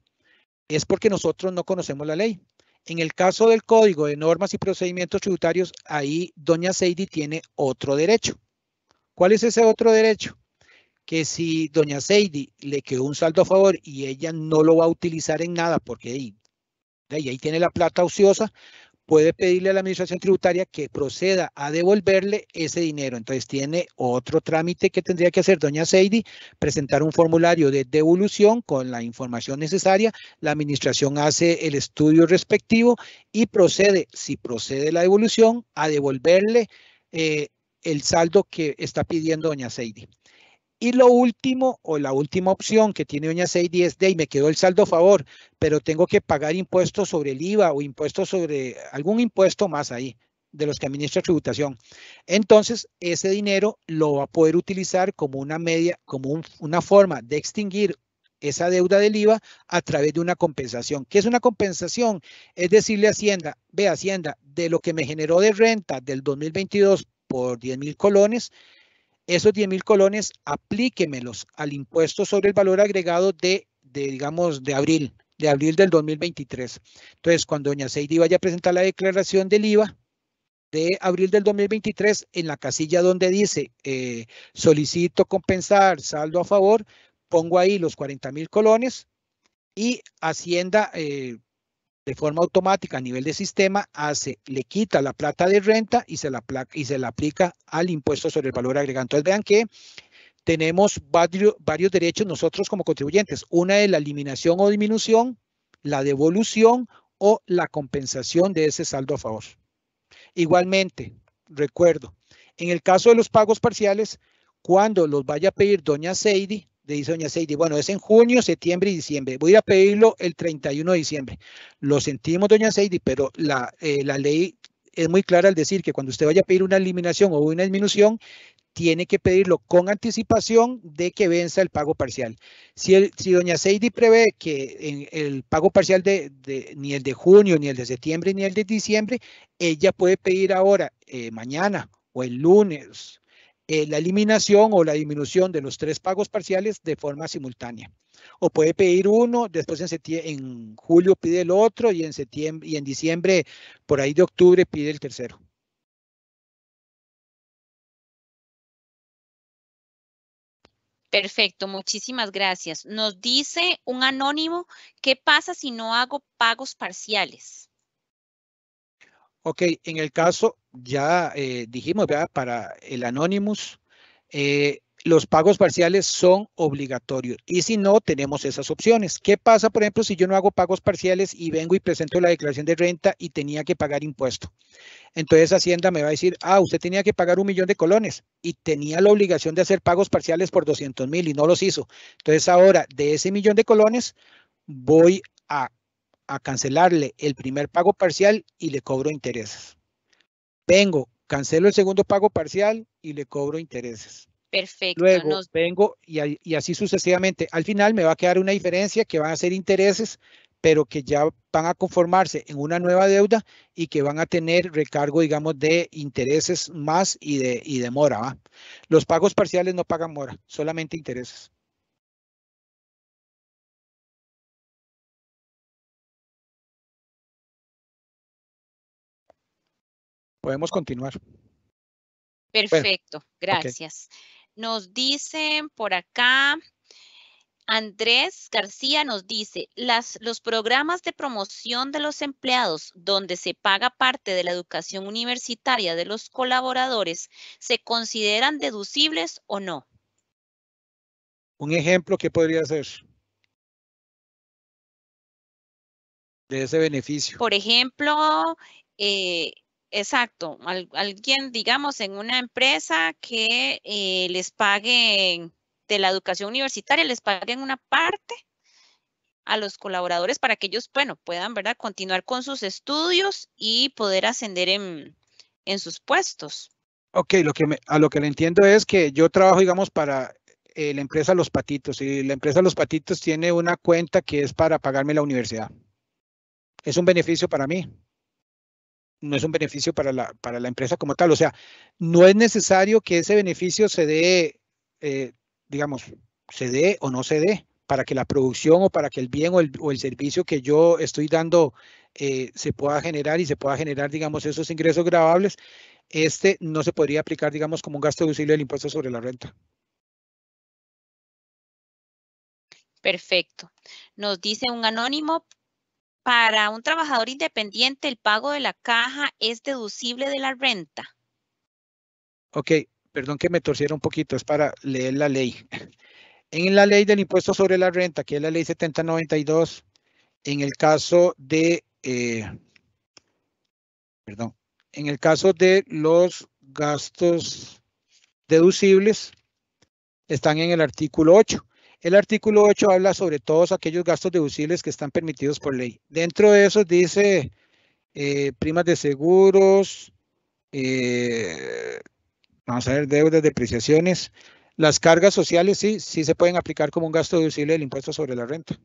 es porque nosotros no conocemos la ley. En el caso del Código de Normas y Procedimientos Tributarios, ahí doña Seidi tiene otro derecho. ¿Cuál es ese otro derecho? Que si doña Seidi le quedó un saldo a favor y ella no lo va a utilizar en nada porque ahí, ahí, ahí tiene la plata ociosa, puede pedirle a la Administración Tributaria que proceda a devolverle ese dinero. Entonces tiene otro trámite que tendría que hacer doña Seidi, presentar un formulario de devolución con la información necesaria. La Administración hace el estudio respectivo y procede, si procede la devolución, a devolverle eh, el saldo que está pidiendo doña Seidi. Y lo último o la última opción que tiene Doña 610 de y me quedó el saldo a favor, pero tengo que pagar impuestos sobre el IVA o impuestos sobre algún impuesto más ahí de los que administra tributación. Entonces, ese dinero lo va a poder utilizar como una media, como una forma de extinguir esa deuda del IVA a través de una compensación. ¿Qué es una compensación? Es decirle a Hacienda, ve Hacienda, de lo que me generó de renta del 2022 por 10,000 mil colones, esos 10 mil colones aplíquemelos al impuesto sobre el valor agregado de, digamos, de abril, de abril del 2023. Entonces, cuando doña Seidi vaya a presentar la declaración del IVA de abril del 2023, en la casilla donde dice eh, solicito compensar saldo a favor, pongo ahí los 40 mil colones y Hacienda eh, de forma automática a nivel de sistema, hace, le quita la plata de renta y se la, y se la aplica al impuesto sobre el valor agregado. Entonces vean que tenemos varios, derechos nosotros como contribuyentes. Una es la eliminación o disminución, la devolución o la compensación de ese saldo a favor. Igualmente, recuerdo, en el caso de los pagos parciales, cuando los vaya a pedir doña Seidi, dice doña Sadie, bueno, es en junio, septiembre y diciembre. Voy a pedirlo el 31 de diciembre. Lo sentimos, doña Sadie, pero la, eh, la ley es muy clara al decir que cuando usted vaya a pedir una eliminación o una disminución, tiene que pedirlo con anticipación de que venza el pago parcial. Si, si doña Seidi prevé que en el pago parcial de, ni el de junio, ni el de septiembre, ni el de diciembre, ella puede pedir ahora, eh, mañana o el lunes eh, la eliminación o la disminución de los tres pagos parciales de forma simultánea. O puede pedir uno, después en, en julio pide el otro y en, septiembre, y en diciembre, por ahí de octubre, pide el tercero. Perfecto, muchísimas gracias. Nos dice un anónimo, ¿qué pasa si no hago pagos parciales? Ok, en el caso, ya eh, dijimos, para el Anonymous, eh, los pagos parciales son obligatorios y si no, tenemos esas opciones. ¿Qué pasa, por ejemplo, si yo no hago pagos parciales y vengo y presento la declaración de renta y tenía que pagar impuesto? Entonces Hacienda me va a decir, ah, usted tenía que pagar un millón de colones y tenía la obligación de hacer pagos parciales por 200 mil y no los hizo. Entonces ahora, de ese millón de colones, voy a a cancelarle el primer pago parcial y le cobro intereses. Vengo, cancelo el segundo pago parcial y le cobro intereses. Perfecto. Luego vengo y, así sucesivamente. Al final me va a quedar una diferencia que van a ser intereses, pero que ya van a conformarse en una nueva deuda y que van a tener recargo, digamos, de intereses más y de, mora. Los pagos parciales no pagan mora, solamente intereses. Podemos continuar. Perfecto, gracias. Nos dicen por acá, Andrés García nos dice, las, los programas de promoción de los empleados donde se paga parte de la educación universitaria de los colaboradores, ¿se consideran deducibles o no? Un ejemplo que podría ser de ese beneficio. Por ejemplo, eh, Exacto, alguien, digamos, en una empresa que eh, les paguen de la educación universitaria, les paguen una parte a los colaboradores para que ellos, bueno, puedan, ¿verdad?, continuar con sus estudios y poder ascender en, sus puestos. Ok, lo que a lo que le entiendo es que yo trabajo, digamos, para eh, la empresa Los Patitos y la empresa Los Patitos tiene una cuenta que es para pagarme la universidad. Es un beneficio para mí no es un beneficio para la, para la empresa como tal. O sea, no es necesario que ese beneficio se dé, eh, digamos, se dé o no se dé para que la producción o para que el bien o el, servicio que yo estoy dando eh, se pueda generar y se pueda generar, digamos, esos ingresos grabables, este no se podría aplicar, digamos, como un gasto deducible del impuesto sobre la renta. Perfecto. Nos dice un anónimo, para un trabajador independiente el pago de la caja es deducible de la renta. Ok, perdón que me torciera un poquito, es para leer la ley. En la ley del impuesto sobre la renta, que es la ley 7092, en el caso de, eh, perdón, en el caso de los gastos deducibles, están en el artículo 8. El artículo 8 habla sobre todos aquellos gastos deducibles que están permitidos por ley. Dentro de esos dice eh, primas de seguros, eh, vamos a ver, deudas, depreciaciones. Las cargas sociales sí, sí se pueden aplicar como un gasto deducible del impuesto sobre la renta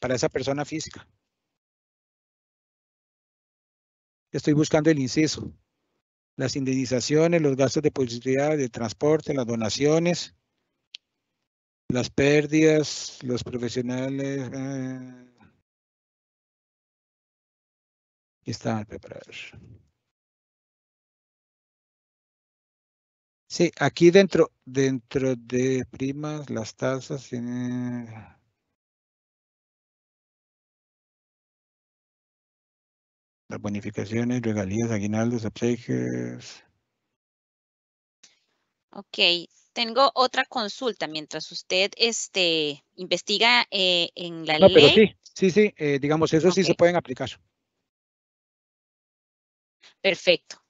para esa persona física. Estoy buscando el inciso. Las indemnizaciones, los gastos de publicidad, de transporte, las donaciones, las pérdidas, los profesionales. Eh, estaban preparados. Sí, aquí dentro, dentro de primas, las tasas tienen... Las bonificaciones, regalías, aguinaldos, obsequios. Ok, tengo otra consulta mientras usted este, investiga eh, en la no, Pero sí, sí, sí, eh, digamos, eso sí se pueden aplicar. Perfecto.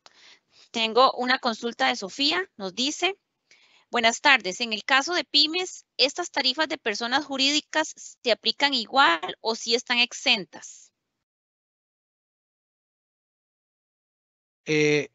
Tengo una consulta de Sofía, nos dice, buenas tardes, en el caso de pymes, ¿estas tarifas de personas jurídicas se aplican igual o si están exentas? Eh,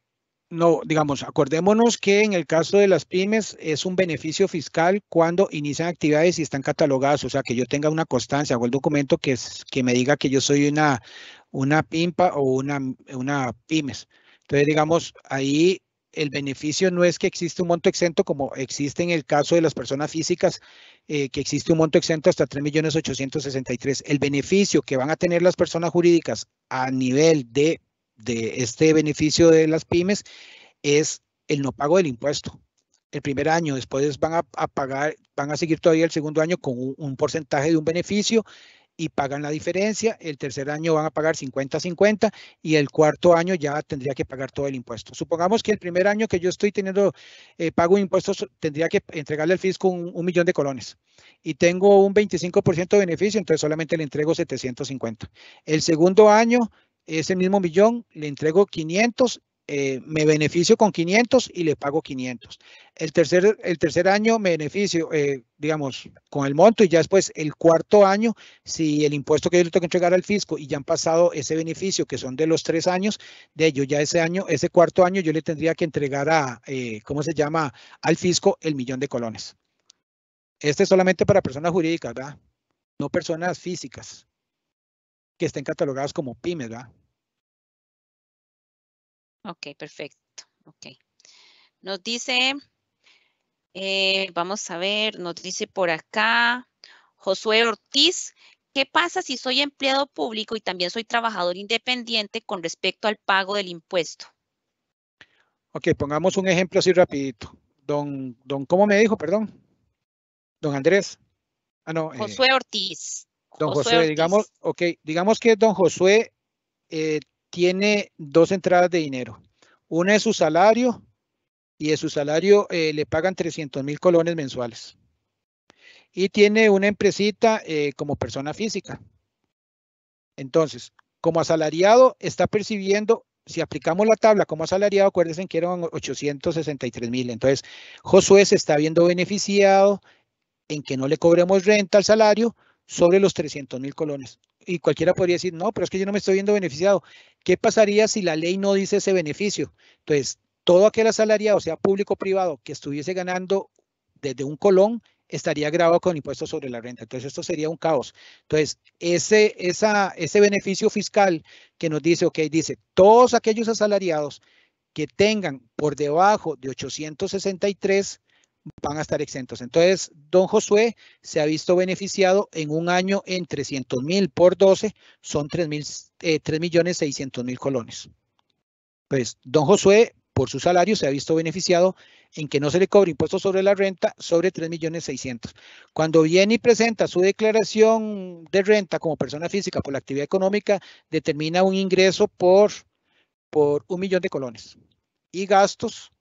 no, digamos, acordémonos que en el caso de las pymes es un beneficio fiscal cuando inician actividades y están catalogadas, o sea, que yo tenga una constancia o el documento que, que me diga que yo soy una, una pimpa o una, una pymes. Entonces, digamos, ahí el beneficio no es que existe un monto exento como existe en el caso de las personas físicas, eh, que existe un monto exento hasta 3.863. El beneficio que van a tener las personas jurídicas a nivel de de este beneficio de las pymes es el no pago del impuesto. El primer año, después van a, pagar, van a seguir todavía el segundo año con un, porcentaje de un beneficio y pagan la diferencia. El tercer año van a pagar 50-50 y el cuarto año ya tendría que pagar todo el impuesto. Supongamos que el primer año que yo estoy teniendo eh, pago impuestos, tendría que entregarle al fisco un, un millón de colones y tengo un 25% de beneficio, entonces solamente le entrego 750. El segundo año ese mismo millón le entrego 500, eh, me beneficio con 500 y le pago 500. El tercer, el tercer año me beneficio, eh, digamos, con el monto y ya después el cuarto año, si el impuesto que yo le tengo que entregar al fisco y ya han pasado ese beneficio, que son de los tres años, de ello ya ese año, ese cuarto año yo le tendría que entregar a, eh, ¿cómo se llama?, al fisco el millón de colones. Este es solamente para personas jurídicas, ¿verdad? No personas físicas que estén catalogados como pymes, ¿verdad? Ok, perfecto. Ok. Nos dice, eh, vamos a ver, nos dice por acá Josué Ortiz, ¿qué pasa si soy empleado público y también soy trabajador independiente con respecto al pago del impuesto? Ok, pongamos un ejemplo así rapidito. Don, don, ¿cómo me dijo? Perdón. Don Andrés. Ah, no. Eh, Josué Ortiz. Don José, digamos, ok, digamos que don Josué eh, tiene dos entradas de dinero. Una es su salario y de su salario eh, le pagan 300 mil colones mensuales. Y tiene una empresita eh, como persona física. Entonces, como asalariado está percibiendo, si aplicamos la tabla como asalariado, acuérdense que eran 863 mil. Entonces, Josué se está viendo beneficiado en que no le cobremos renta al salario sobre los 300 mil colones. Y cualquiera podría decir, no, pero es que yo no me estoy viendo beneficiado. ¿Qué pasaría si la ley no dice ese beneficio? Entonces, todo aquel asalariado, sea público o privado, que estuviese ganando desde un colón, estaría grabado con impuestos sobre la renta. Entonces, esto sería un caos. Entonces, ese, esa, ese beneficio fiscal que nos dice, ok, dice, todos aquellos asalariados que tengan por debajo de 863 van a estar exentos. Entonces, don Josué se ha visto beneficiado en un año en 300 mil por 12, son 3 eh, millones mil colones. Pues, don Josué, por su salario, se ha visto beneficiado en que no se le cobra impuestos sobre la renta sobre 3 millones Cuando viene y presenta su declaración de renta como persona física por la actividad económica, determina un ingreso por, por un millón de colones y gastos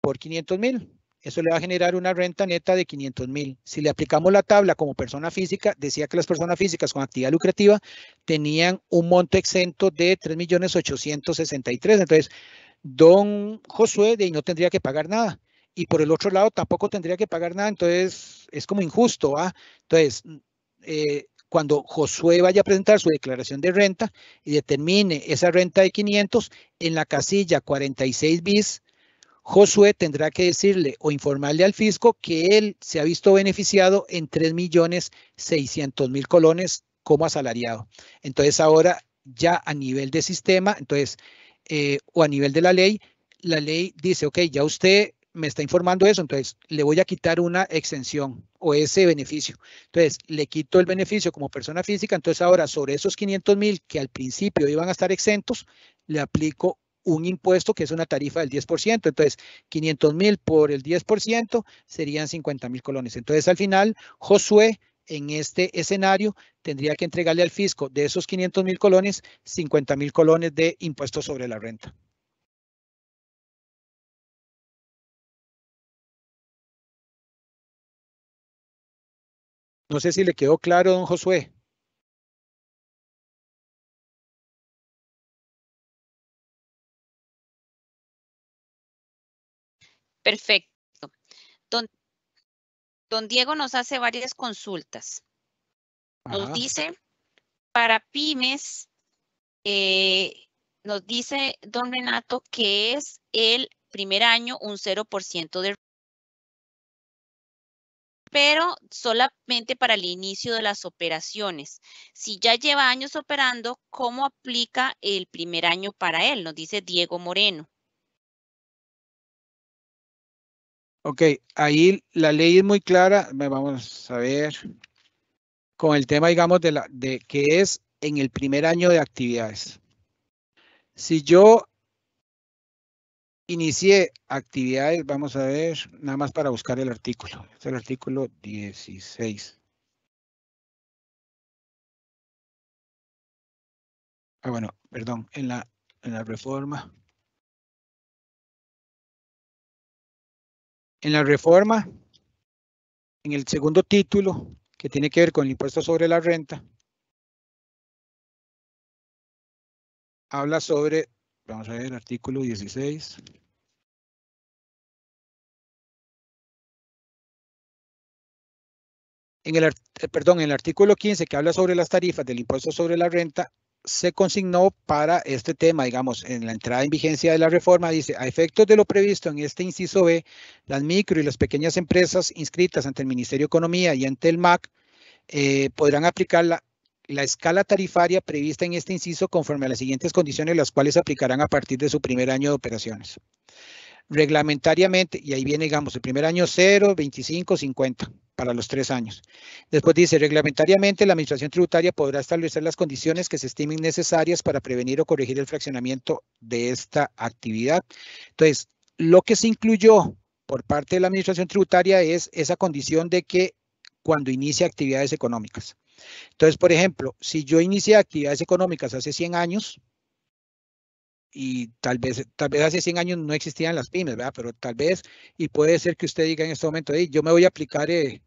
por 500 mil. Eso le va a generar una renta neta de 500 mil. Si le aplicamos la tabla como persona física, decía que las personas físicas con actividad lucrativa tenían un monto exento de 3 Entonces, don Josué de no tendría que pagar nada. Y por el otro lado, tampoco tendría que pagar nada. Entonces, es como injusto. ¿va? Entonces, eh, cuando Josué vaya a presentar su declaración de renta y determine esa renta de 500 en la casilla 46 bis, Josué tendrá que decirle o informarle al fisco que él se ha visto beneficiado en 3.600.000 colones como asalariado. Entonces ahora ya a nivel de sistema, entonces, eh, o a nivel de la ley, la ley dice, ok, ya usted me está informando eso, entonces le voy a quitar una exención o ese beneficio. Entonces, le quito el beneficio como persona física, entonces ahora sobre esos 500.000 mil que al principio iban a estar exentos, le aplico un impuesto que es una tarifa del 10%. Entonces, 500 mil por el 10% serían 50 mil colones. Entonces, al final, Josué, en este escenario, tendría que entregarle al fisco de esos 500 mil colones, 50 mil colones de impuestos sobre la renta. No sé si le quedó claro, don Josué. Perfecto. Don, Diego nos hace varias consultas. Nos dice, para pymes, eh, nos dice don Renato que es el primer año un 0% de pero solamente para el inicio de las operaciones. Si ya lleva años operando, ¿cómo aplica el primer año para él? Nos dice Diego Moreno. Ok, ahí la ley es muy clara, vamos a ver, con el tema, digamos, de, la, de que es en el primer año de actividades. Si yo inicié actividades, vamos a ver, nada más para buscar el artículo, es el artículo 16. Ah, bueno, perdón, en la, en la reforma. En la reforma, en el segundo título, que tiene que ver con el impuesto sobre la renta, habla sobre, vamos a ver, artículo 16. En el, eh, perdón, en el artículo 15 que habla sobre las tarifas del impuesto sobre la renta, se consignó para este tema, digamos, en la entrada en vigencia de la reforma, dice, a efectos de lo previsto en este inciso B, las micro y las pequeñas empresas inscritas ante el Ministerio de Economía y ante el MAC eh, podrán aplicar la, la escala tarifaria prevista en este inciso conforme a las siguientes condiciones, las cuales aplicarán a partir de su primer año de operaciones reglamentariamente, y ahí viene, digamos, el primer año 0, 25, 50 para los tres años. Después dice, reglamentariamente la Administración Tributaria podrá establecer las condiciones que se estimen necesarias para prevenir o corregir el fraccionamiento de esta actividad. Entonces, lo que se incluyó por parte de la Administración Tributaria es esa condición de que cuando inicia actividades económicas. Entonces, por ejemplo, si yo inicié actividades económicas hace 100 años, y tal vez, tal vez hace 100 años no existían las pymes, ¿verdad? Pero tal vez, y puede ser que usted diga en este momento, yo me voy a aplicar eh,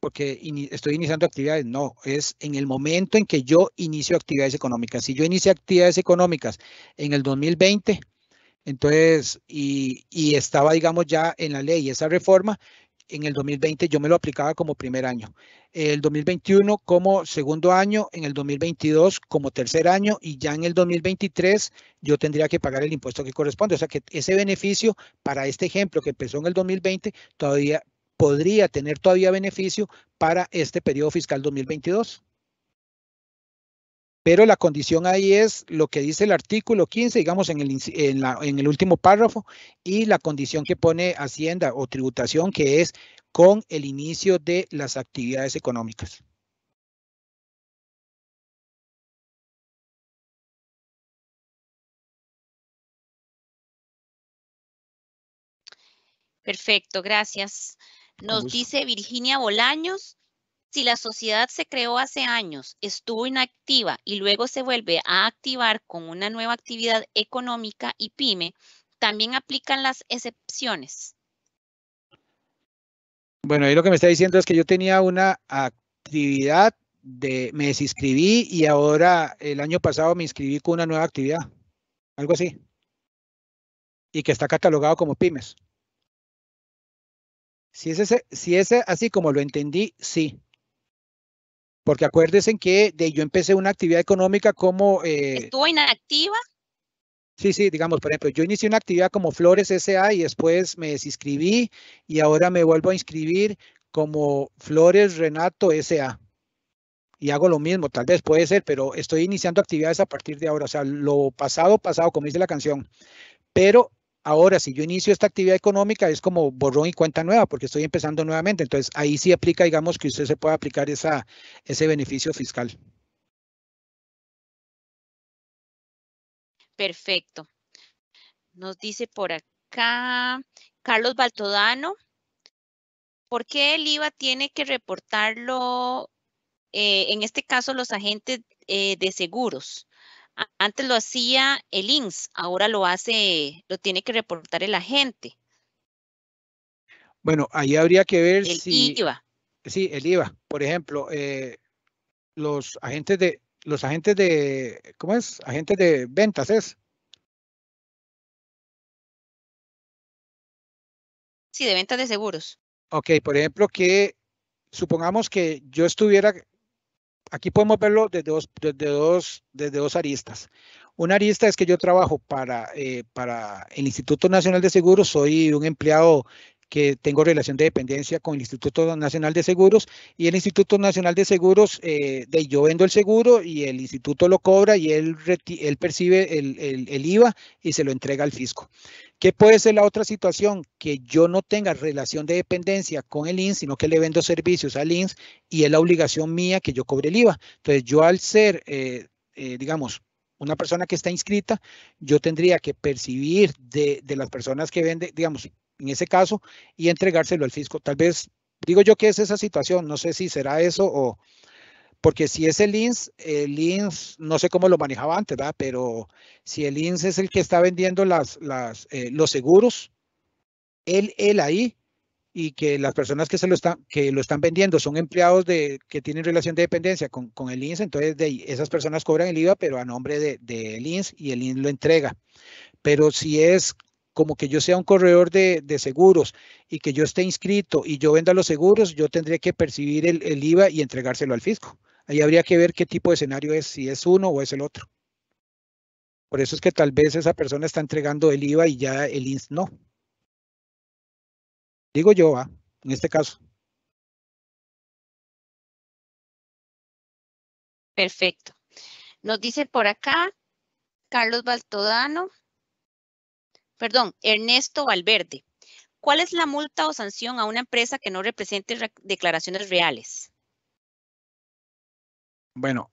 porque estoy iniciando actividades. No, es en el momento en que yo inicio actividades económicas. Si yo inicié actividades económicas en el 2020, entonces, y estaba, digamos, ya en la ley esa reforma, en el 2020 yo me lo aplicaba como primer año, el 2021 como segundo año, en el 2022 como tercer año y ya en el 2023 yo tendría que pagar el impuesto que corresponde. O sea que ese beneficio para este ejemplo que empezó en el 2020 todavía podría tener todavía beneficio para este periodo fiscal 2022 pero la condición ahí es lo que dice el artículo 15, digamos, en el, en el último párrafo, y la condición que pone Hacienda o tributación, que es con el inicio de las actividades económicas. Perfecto, gracias. Nos dice Virginia Bolaños, si la sociedad se creó hace años, estuvo inactiva y luego se vuelve a activar con una nueva actividad económica y pyme, también aplican las excepciones. Bueno, ahí lo que me está diciendo es que yo tenía una actividad de me desinscribí y ahora el año pasado me inscribí con una nueva actividad, algo así. Y que está catalogado como pymes. Si es, ese, si es así como lo entendí, sí porque acuérdense que yo empecé una actividad económica como... Eh, ¿Estuvo inactiva? Sí, sí, digamos, por ejemplo, yo inicié una actividad como Flores SA y después me desinscribí y ahora me vuelvo a inscribir como Flores Renato SA. Y hago lo mismo, tal vez puede ser, pero estoy iniciando actividades a partir de ahora, o sea, lo pasado, pasado, como dice la canción. Pero Ahora, si yo inicio esta actividad económica, es como borrón y cuenta nueva, porque estoy empezando nuevamente. Entonces, ahí sí aplica, digamos, que usted se pueda aplicar esa, ese beneficio fiscal. Perfecto. Nos dice por acá Carlos Baltodano, ¿por qué el IVA tiene que reportarlo, eh, en este caso, los agentes eh, de seguros? Antes lo hacía el INS, ahora lo hace, lo tiene que reportar el agente. Bueno, ahí habría que ver el si... IVA. Sí, el IVA. Por ejemplo, eh, los agentes de, los agentes de, ¿cómo es? Agentes de ventas es. Sí, de ventas de seguros. Ok, por ejemplo, que supongamos que yo estuviera aquí podemos verlo desde dos, desde dos, desde dos aristas. Una arista es que yo trabajo para, eh, para el Instituto Nacional de Seguros, soy un empleado que tengo relación de dependencia con el Instituto Nacional de Seguros y el Instituto Nacional de Seguros, eh, de yo vendo el seguro y el instituto lo cobra y él, él percibe el, el, el IVA y se lo entrega al fisco. ¿Qué puede ser la otra situación? Que yo no tenga relación de dependencia con el INS, sino que le vendo servicios al INS y es la obligación mía que yo cobre el IVA. Entonces yo al ser, eh, eh, digamos, una persona que está inscrita, yo tendría que percibir de, las personas que vende, digamos, en ese caso y entregárselo al fisco. Tal vez, digo yo que es esa situación, no sé si será eso o, porque si es el INS, el INS, no sé cómo lo manejaba antes, ¿verdad? Pero si el INS es el que está vendiendo las, las, eh, los seguros, él, él ahí, y que las personas que, se lo, están, que lo están vendiendo son empleados de, que tienen relación de dependencia con, con el INS, entonces esas personas cobran el IVA, pero a nombre de, el INS y el INS lo entrega. Pero si es como que yo sea un corredor de, seguros y que yo esté inscrito y yo venda los seguros, yo tendría que percibir el, el, IVA y entregárselo al fisco. Ahí habría que ver qué tipo de escenario es, si es uno o es el otro. Por eso es que tal vez esa persona está entregando el IVA y ya el INS no. Digo yo, ¿va? ¿ah? en este caso. Perfecto. Nos dice por acá Carlos Baltodano, perdón, Ernesto Valverde. ¿Cuál es la multa o sanción a una empresa que no represente declaraciones reales? Bueno,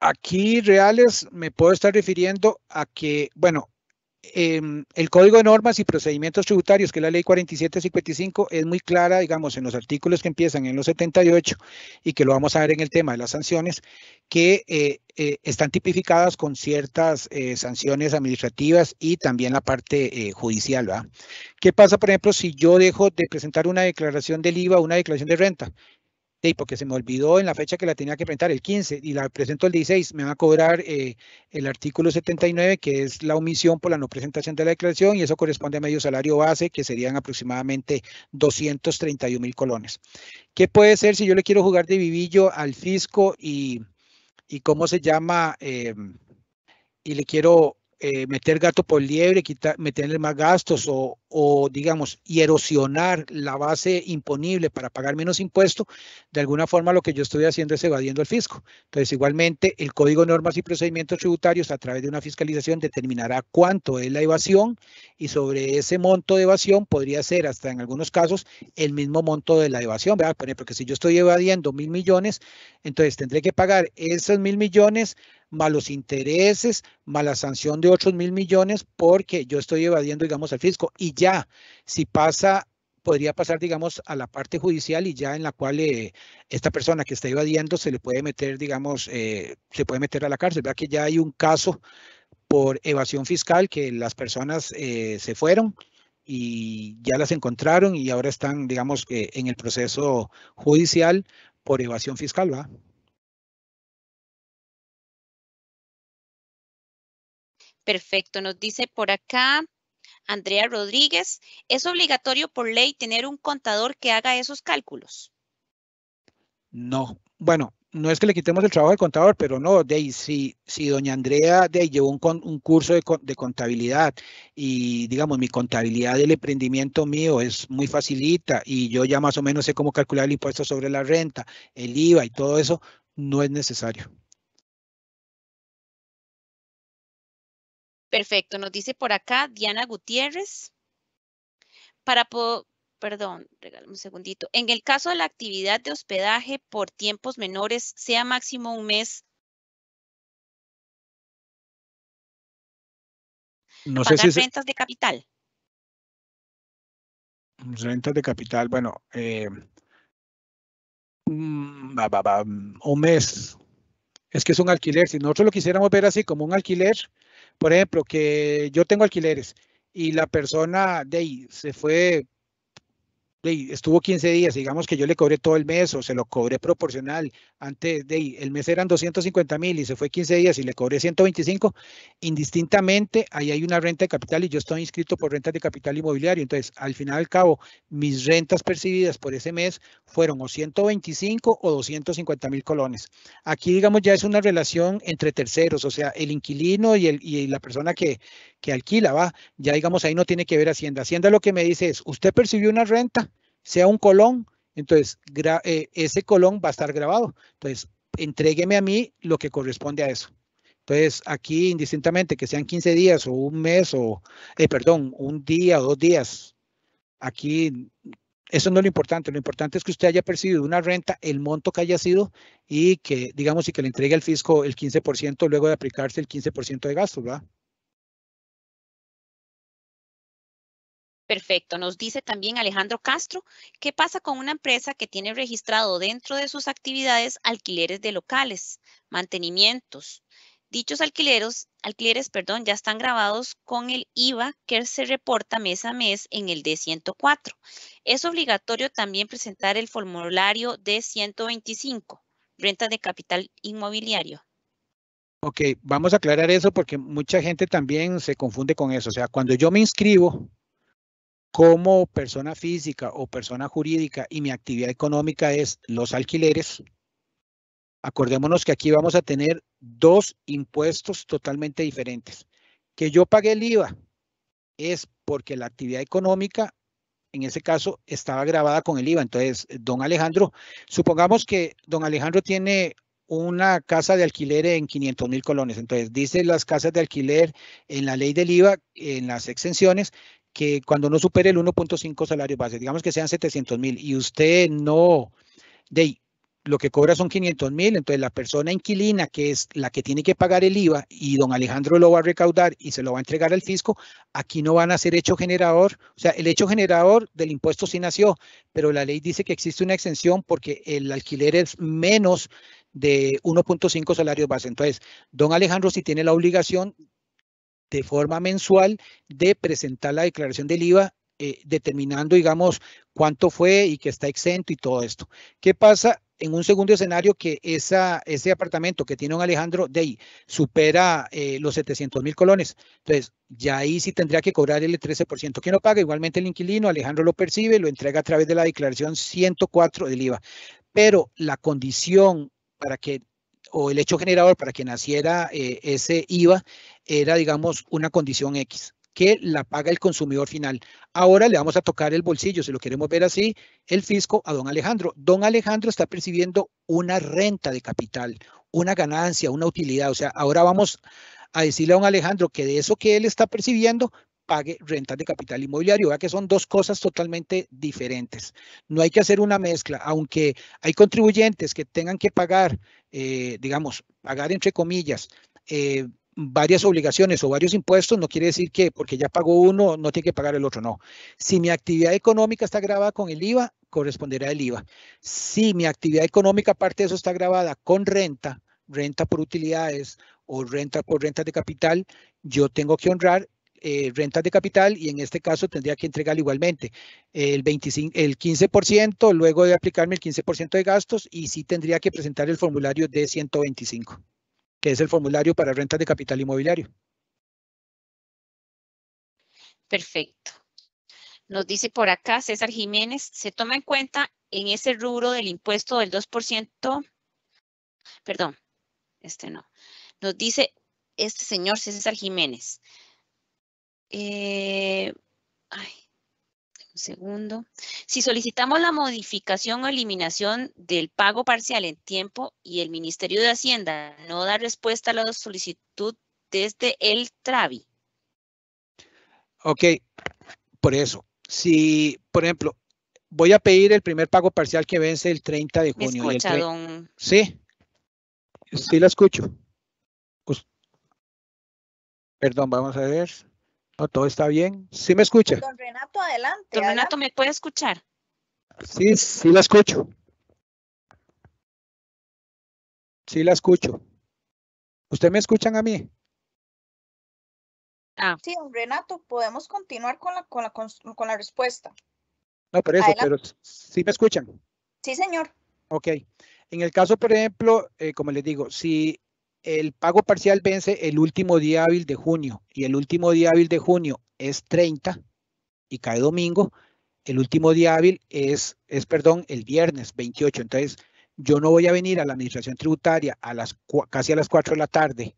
aquí reales me puedo estar refiriendo a que, bueno, Em, el Código de Normas y Procedimientos Tributarios, que es la ley 4755, es muy clara, digamos, en los artículos que empiezan en los 78 y que lo vamos a ver en el tema de las sanciones, que eh, eh, están tipificadas con ciertas eh, sanciones administrativas y también la parte judicial. ¿Qué pasa, por ejemplo, si yo dejo de presentar una declaración del IVA, o una declaración de renta? porque se me olvidó en la fecha que la tenía que presentar, el 15, y la presento el 16, me va a cobrar eh, el artículo 79, que es la omisión por la no presentación de la declaración, y eso corresponde a medio salario base, que serían aproximadamente 231 mil colones. ¿Qué puede ser si yo le quiero jugar de vivillo al fisco y, cómo se llama? Em, y le quiero eh, meter gato por liebre, quitar, meterle más gastos o, o, digamos, y erosionar la base imponible para pagar menos impuesto, de alguna forma lo que yo estoy haciendo es evadiendo el fisco. Entonces, igualmente, el Código de Normas y Procedimientos Tributarios, a través de una fiscalización, determinará cuánto es la evasión y sobre ese monto de evasión podría ser, hasta en algunos casos, el mismo monto de la evasión, ¿verdad? Por ejemplo, que si yo estoy evadiendo mil millones, entonces tendré que pagar esos mil millones malos intereses, mala sanción de otros mil millones, porque yo estoy evadiendo, digamos, al fisco. Y ya, si pasa, podría pasar, digamos, a la parte judicial y ya en la cual eh, esta persona que está evadiendo se le puede meter, digamos, eh, se puede meter a la cárcel. ¿Verdad que ya hay un caso por evasión fiscal que las personas eh, se fueron? y ya las encontraron y ahora están, digamos, en el proceso judicial por evasión fiscal, ¿va? Perfecto, nos dice por acá Andrea Rodríguez, ¿es obligatorio por ley tener un contador que haga esos cálculos? No, bueno, no es que le quitemos el trabajo del contador, pero no, de si, si doña Andrea de llevó un, con, un curso de, de, contabilidad y digamos mi contabilidad del emprendimiento mío es muy facilita y yo ya más o menos sé cómo calcular el impuesto sobre la renta, el IVA y todo eso, no es necesario. Perfecto, nos dice por acá Diana Gutiérrez. Para, poder perdón, regálame un segundito. En el caso de la actividad de hospedaje por tiempos menores, sea máximo un mes. No sé si rentas de capital. Rentas de capital, bueno, eh, mm, un mes. Es que es un alquiler. Si nosotros lo quisiéramos ver así como un alquiler, por ejemplo, que yo tengo alquileres y la persona de ahí se fue estuvo 15 días, digamos que yo le cobré todo el mes o se lo cobré proporcional, antes de el mes eran 250 mil y se fue 15 días y le cobré 125, indistintamente ahí hay una renta de capital y yo estoy inscrito por rentas de capital inmobiliario, entonces al final al cabo mis rentas percibidas por ese mes fueron o 125 o 250 mil colones. Aquí digamos ya es una relación entre terceros, o sea, el inquilino y, el, y la persona que, que alquila, va, ya digamos ahí no tiene que ver Hacienda. Hacienda lo que me dice es, usted percibió una renta, sea un colón, entonces eh, ese colón va a estar grabado. Entonces, entrégueme a mí lo que corresponde a eso. Entonces, aquí indistintamente que sean 15 días o un mes o, eh, perdón, un día o dos días, aquí eso no es lo importante. Lo importante es que usted haya percibido una renta, el monto que haya sido y que, digamos, y que le entregue al fisco el 15% luego de aplicarse el 15% de gasto, ¿verdad? Perfecto. Nos dice también Alejandro Castro, ¿qué pasa con una empresa que tiene registrado dentro de sus actividades alquileres de locales, mantenimientos? Dichos alquileres, alquileres perdón, ya están grabados con el IVA que se reporta mes a mes en el D104. Es obligatorio también presentar el formulario D125, rentas de capital inmobiliario. Ok, vamos a aclarar eso porque mucha gente también se confunde con eso. O sea, cuando yo me inscribo como persona física o persona jurídica y mi actividad económica es los alquileres, acordémonos que aquí vamos a tener dos impuestos totalmente diferentes. Que yo pagué el IVA es porque la actividad económica, en ese caso, estaba grabada con el IVA. Entonces, don Alejandro, supongamos que don Alejandro tiene una casa de alquiler en 500 mil colones. Entonces, dice las casas de alquiler en la ley del IVA, en las exenciones, que cuando no supere el 1.5 salario base, digamos que sean 700 mil y usted no, de lo que cobra son 500 mil, entonces la persona inquilina, que es la que tiene que pagar el IVA y don Alejandro lo va a recaudar y se lo va a entregar al fisco, aquí no van a ser hecho generador, o sea, el hecho generador del impuesto sí nació, pero la ley dice que existe una exención porque el alquiler es menos de 1.5 salarios base. Entonces, don Alejandro sí tiene la obligación de forma mensual de presentar la declaración del IVA, eh, determinando, digamos, cuánto fue y que está exento y todo esto. ¿Qué pasa en un segundo escenario que esa, ese apartamento que tiene un Alejandro de supera eh, los 700 mil colones. Entonces, ya ahí sí tendría que cobrar el 13% que no paga. Igualmente el inquilino, Alejandro lo percibe, lo entrega a través de la declaración 104 del IVA. Pero la condición para que o el hecho generador para que naciera eh, ese IVA era, digamos, una condición X que la paga el consumidor final. Ahora le vamos a tocar el bolsillo, si lo queremos ver así, el fisco a don Alejandro. Don Alejandro está percibiendo una renta de capital, una ganancia, una utilidad. O sea, ahora vamos a decirle a don Alejandro que de eso que él está percibiendo, pague rentas de capital inmobiliario. Vea que son dos cosas totalmente diferentes. No hay que hacer una mezcla, aunque hay contribuyentes que tengan que pagar, eh, digamos, pagar entre comillas, eh, varias obligaciones o varios impuestos, no quiere decir que porque ya pagó uno, no tiene que pagar el otro, no. Si mi actividad económica está grabada con el IVA, corresponderá el IVA. Si mi actividad económica, aparte de eso, está grabada con renta, renta por utilidades o renta por renta de capital, yo tengo que honrar eh, rentas de capital y en este caso tendría que entregar igualmente el, 25, el 15%, luego de aplicarme el 15% de gastos y sí tendría que presentar el formulario D125, que es el formulario para rentas de capital inmobiliario. Perfecto. Nos dice por acá César Jiménez, se toma en cuenta en ese rubro del impuesto del 2%, perdón, este no, nos dice este señor César Jiménez, eh, un segundo. Si solicitamos la modificación o eliminación del pago parcial en tiempo y el Ministerio de Hacienda no da respuesta a la solicitud desde el TRAVI. Ok, por eso. Si, por ejemplo, voy a pedir el primer pago parcial que vence el 30 de junio. escucha, don... Sí, sí la escucho. Perdón, vamos a ver. No, todo está bien. ¿Sí me escucha? Don Renato, adelante. Don Renato, ¿me puede escuchar? Sí, sí la escucho. Sí la escucho. ¿Usted me escuchan a mí? Ah. Sí, don Renato, podemos continuar con la, con la, respuesta. No, pero eso, pero sí me escuchan. Sí, señor. Ok. En el caso, por ejemplo, eh, como les digo, si el pago parcial vence el último día hábil de junio y el último día hábil de junio es 30 y cae domingo. El último día hábil es, es perdón, el viernes 28. Entonces, yo no voy a venir a la administración tributaria a las casi a las 4 de la tarde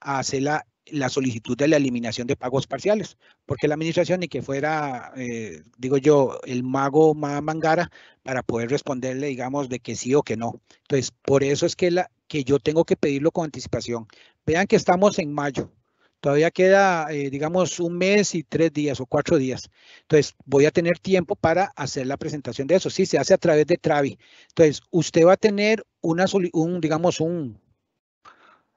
a hacer la, la solicitud de la eliminación de pagos parciales, porque la administración ni que fuera, eh, digo yo, el mago mangara para poder responderle, digamos, de que sí o que no. Entonces, por eso es que la, que yo tengo que pedirlo con anticipación. Vean que estamos en mayo. Todavía queda, eh, digamos, un mes y tres días o cuatro días. Entonces, voy a tener tiempo para hacer la presentación de eso. Sí, se hace a través de Travi. Entonces, usted va a tener una, un, digamos, un,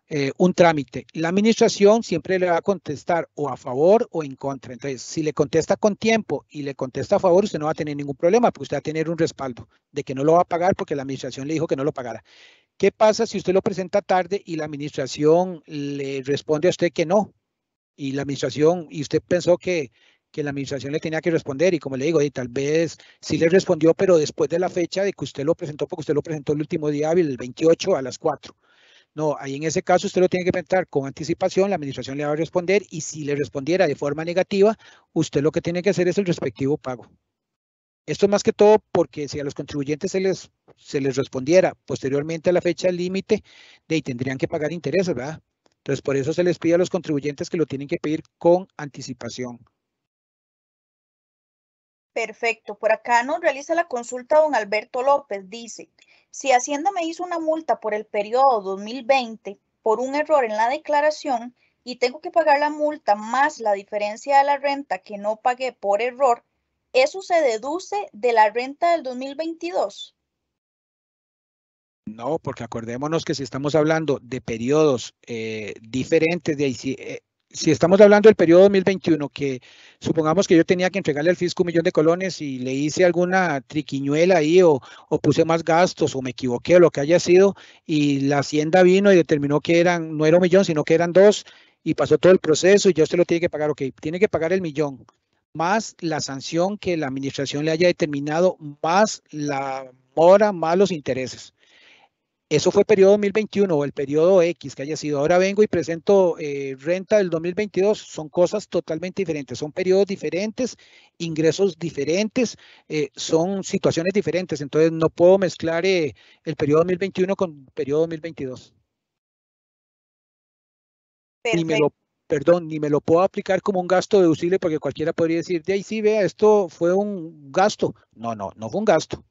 eh, un trámite. La administración siempre le va a contestar o a favor o en contra. Entonces, si le contesta con tiempo y le contesta a favor, usted no va a tener ningún problema, porque usted va a tener un respaldo de que no lo va a pagar porque la administración le dijo que no lo pagara. ¿Qué pasa si usted lo presenta tarde y la administración le responde a usted que no? Y la administración, y usted pensó que, la administración le tenía que responder y como le digo, tal vez sí le respondió, pero después de la fecha de que usted lo presentó, porque usted lo presentó el último día el 28 a las 4. No, ahí en ese caso usted lo tiene que presentar con anticipación, la administración le va a responder y si le respondiera de forma negativa, usted lo que tiene que hacer es el respectivo pago. Esto más que todo porque si a los contribuyentes se les, se les respondiera posteriormente a la fecha límite, de tendrían que pagar intereses, ¿verdad? Entonces, por eso se les pide a los contribuyentes que lo tienen que pedir con anticipación. Perfecto. Por acá nos realiza la consulta don Alberto López. Dice, si Hacienda me hizo una multa por el periodo 2020 por un error en la declaración y tengo que pagar la multa más la diferencia de la renta que no pagué por error, ¿Eso se deduce de la renta del 2022? No, porque acordémonos que si estamos hablando de periodos eh, diferentes, de, eh, si estamos hablando del periodo 2021, que supongamos que yo tenía que entregarle al fisco un millón de colones y le hice alguna triquiñuela ahí o, puse más gastos o me equivoqué o lo que haya sido y la hacienda vino y determinó que eran, no era un millón, sino que eran dos y pasó todo el proceso y yo se lo tiene que pagar, ok, tiene que pagar el millón más la sanción que la administración le haya determinado, más la mora, más los intereses. Eso fue periodo 2021 o el periodo X que haya sido. Ahora vengo y presento eh, renta del 2022. Son cosas totalmente diferentes, son periodos diferentes, ingresos diferentes, eh, son situaciones diferentes. Entonces no puedo mezclar eh, el periodo 2021 con el periodo 2022 perdón, ni me lo puedo aplicar como un gasto deducible porque cualquiera podría decir, de ahí sí, vea, esto fue un gasto. No, no, no fue un gasto.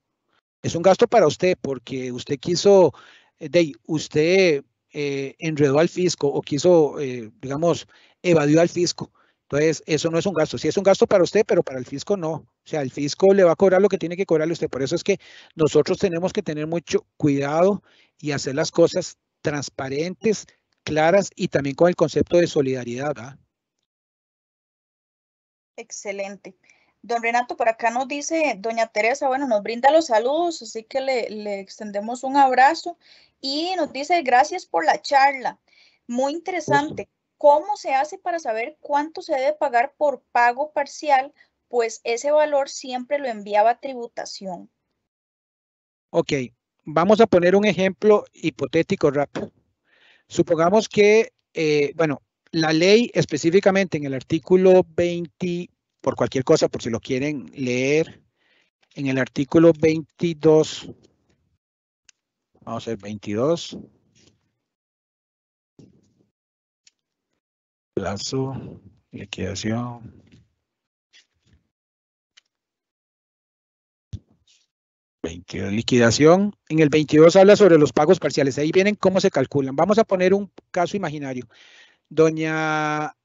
Es un gasto para usted porque usted quiso, eh, de usted eh, enredó al fisco o quiso, eh, digamos, evadió al fisco. Entonces, eso no es un gasto. Sí es un gasto para usted, pero para el fisco no. O sea, el fisco le va a cobrar lo que tiene que cobrarle usted. Por eso es que nosotros tenemos que tener mucho cuidado y hacer las cosas transparentes, claras y también con el concepto de solidaridad. ¿ah? Excelente. Don Renato, por acá nos dice doña Teresa, bueno, nos brinda los saludos, así que le, le, extendemos un abrazo y nos dice gracias por la charla. Muy interesante. ¿Cómo se hace para saber cuánto se debe pagar por pago parcial? Pues ese valor siempre lo enviaba tributación. Ok, vamos a poner un ejemplo hipotético rápido. Supongamos que, eh, bueno, la ley específicamente en el artículo 20, por cualquier cosa, por si lo quieren leer, en el artículo 22, vamos a ver, 22. Plazo, liquidación, 22, liquidación. En el 22 habla sobre los pagos parciales. Ahí vienen cómo se calculan. Vamos a poner un caso imaginario. Doña... Ah,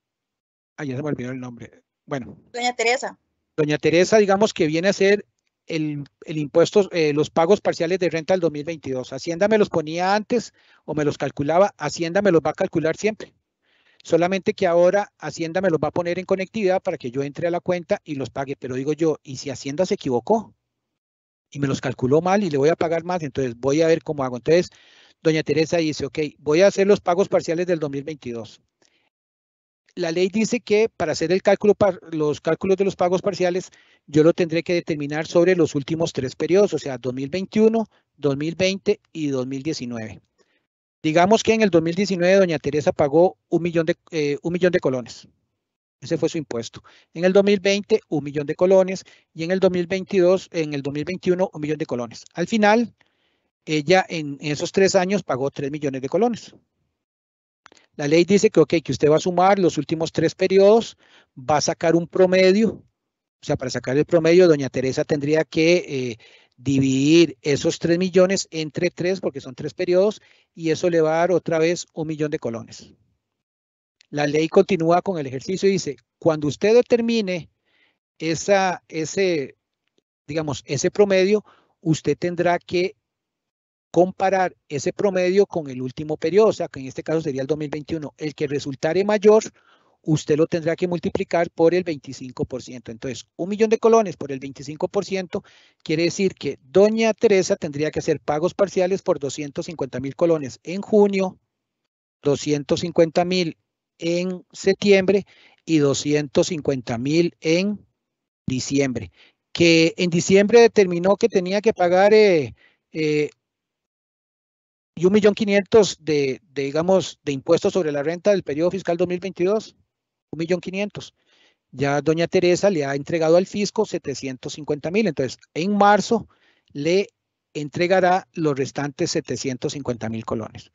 ya se me olvidó el nombre. Bueno. Doña Teresa. Doña Teresa, digamos que viene a ser el, impuesto, eh, los pagos parciales de renta del 2022. Hacienda me los ponía antes o me los calculaba. Hacienda me los va a calcular siempre. Solamente que ahora Hacienda me los va a poner en conectividad para que yo entre a la cuenta y los pague. Pero digo yo, ¿y si Hacienda se equivocó? y me los calculó mal y le voy a pagar más, entonces voy a ver cómo hago. Entonces, doña Teresa dice, ok, voy a hacer los pagos parciales del 2022. La ley dice que para hacer el cálculo, los cálculos de los pagos parciales, yo lo tendré que determinar sobre los últimos tres periodos, o sea, 2021, 2020 y 2019. Digamos que en el 2019 doña Teresa pagó un millón de, eh, un millón de colones. Ese fue su impuesto. En el 2020, un millón de colones y en el 2022, en el 2021, un millón de colones. Al final, ella en esos tres años pagó tres millones de colones. La ley dice que, ok, que usted va a sumar los últimos tres periodos, va a sacar un promedio. O sea, para sacar el promedio, doña Teresa tendría que eh, dividir esos tres millones entre tres, porque son tres periodos, y eso le va a dar otra vez un millón de colones. La ley continúa con el ejercicio y dice, cuando usted determine esa, ese, digamos, ese promedio, usted tendrá que comparar ese promedio con el último periodo, o sea, que en este caso sería el 2021. El que resultare mayor, usted lo tendrá que multiplicar por el 25%. Entonces, un millón de colones por el 25% quiere decir que doña Teresa tendría que hacer pagos parciales por 250 mil colones en junio, 250 mil en septiembre y 250 mil en diciembre. Que en diciembre determinó que tenía que pagar eh, eh, un millón quinientos de, digamos, de impuestos sobre la renta del periodo fiscal 2022, un millón Ya doña Teresa le ha entregado al fisco 750 mil, entonces en marzo le entregará los restantes 750 mil colones.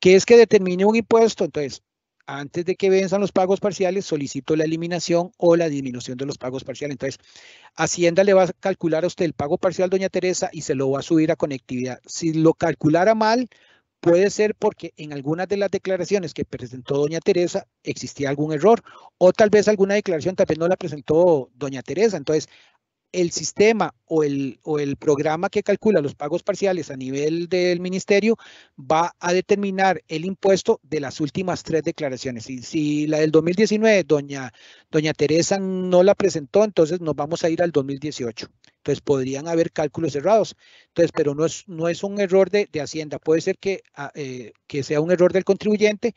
¿Qué es que determine un impuesto? Entonces, antes de que venzan los pagos parciales, solicito la eliminación o la disminución de los pagos parciales. Entonces, Hacienda le va a calcular a usted el pago parcial, doña Teresa, y se lo va a subir a conectividad. Si lo calculara mal, puede ser porque en algunas de las declaraciones que presentó doña Teresa existía algún error, o tal vez alguna declaración tal vez no la presentó doña Teresa. Entonces, el sistema o el, o el programa que calcula los pagos parciales a nivel del ministerio va a determinar el impuesto de las últimas tres declaraciones. Y si la del 2019, doña, doña Teresa no la presentó, entonces nos vamos a ir al 2018. Entonces podrían haber cálculos cerrados. Entonces, pero no es, no es un error de, Hacienda. Puede ser que, ah, eh, que sea un error del contribuyente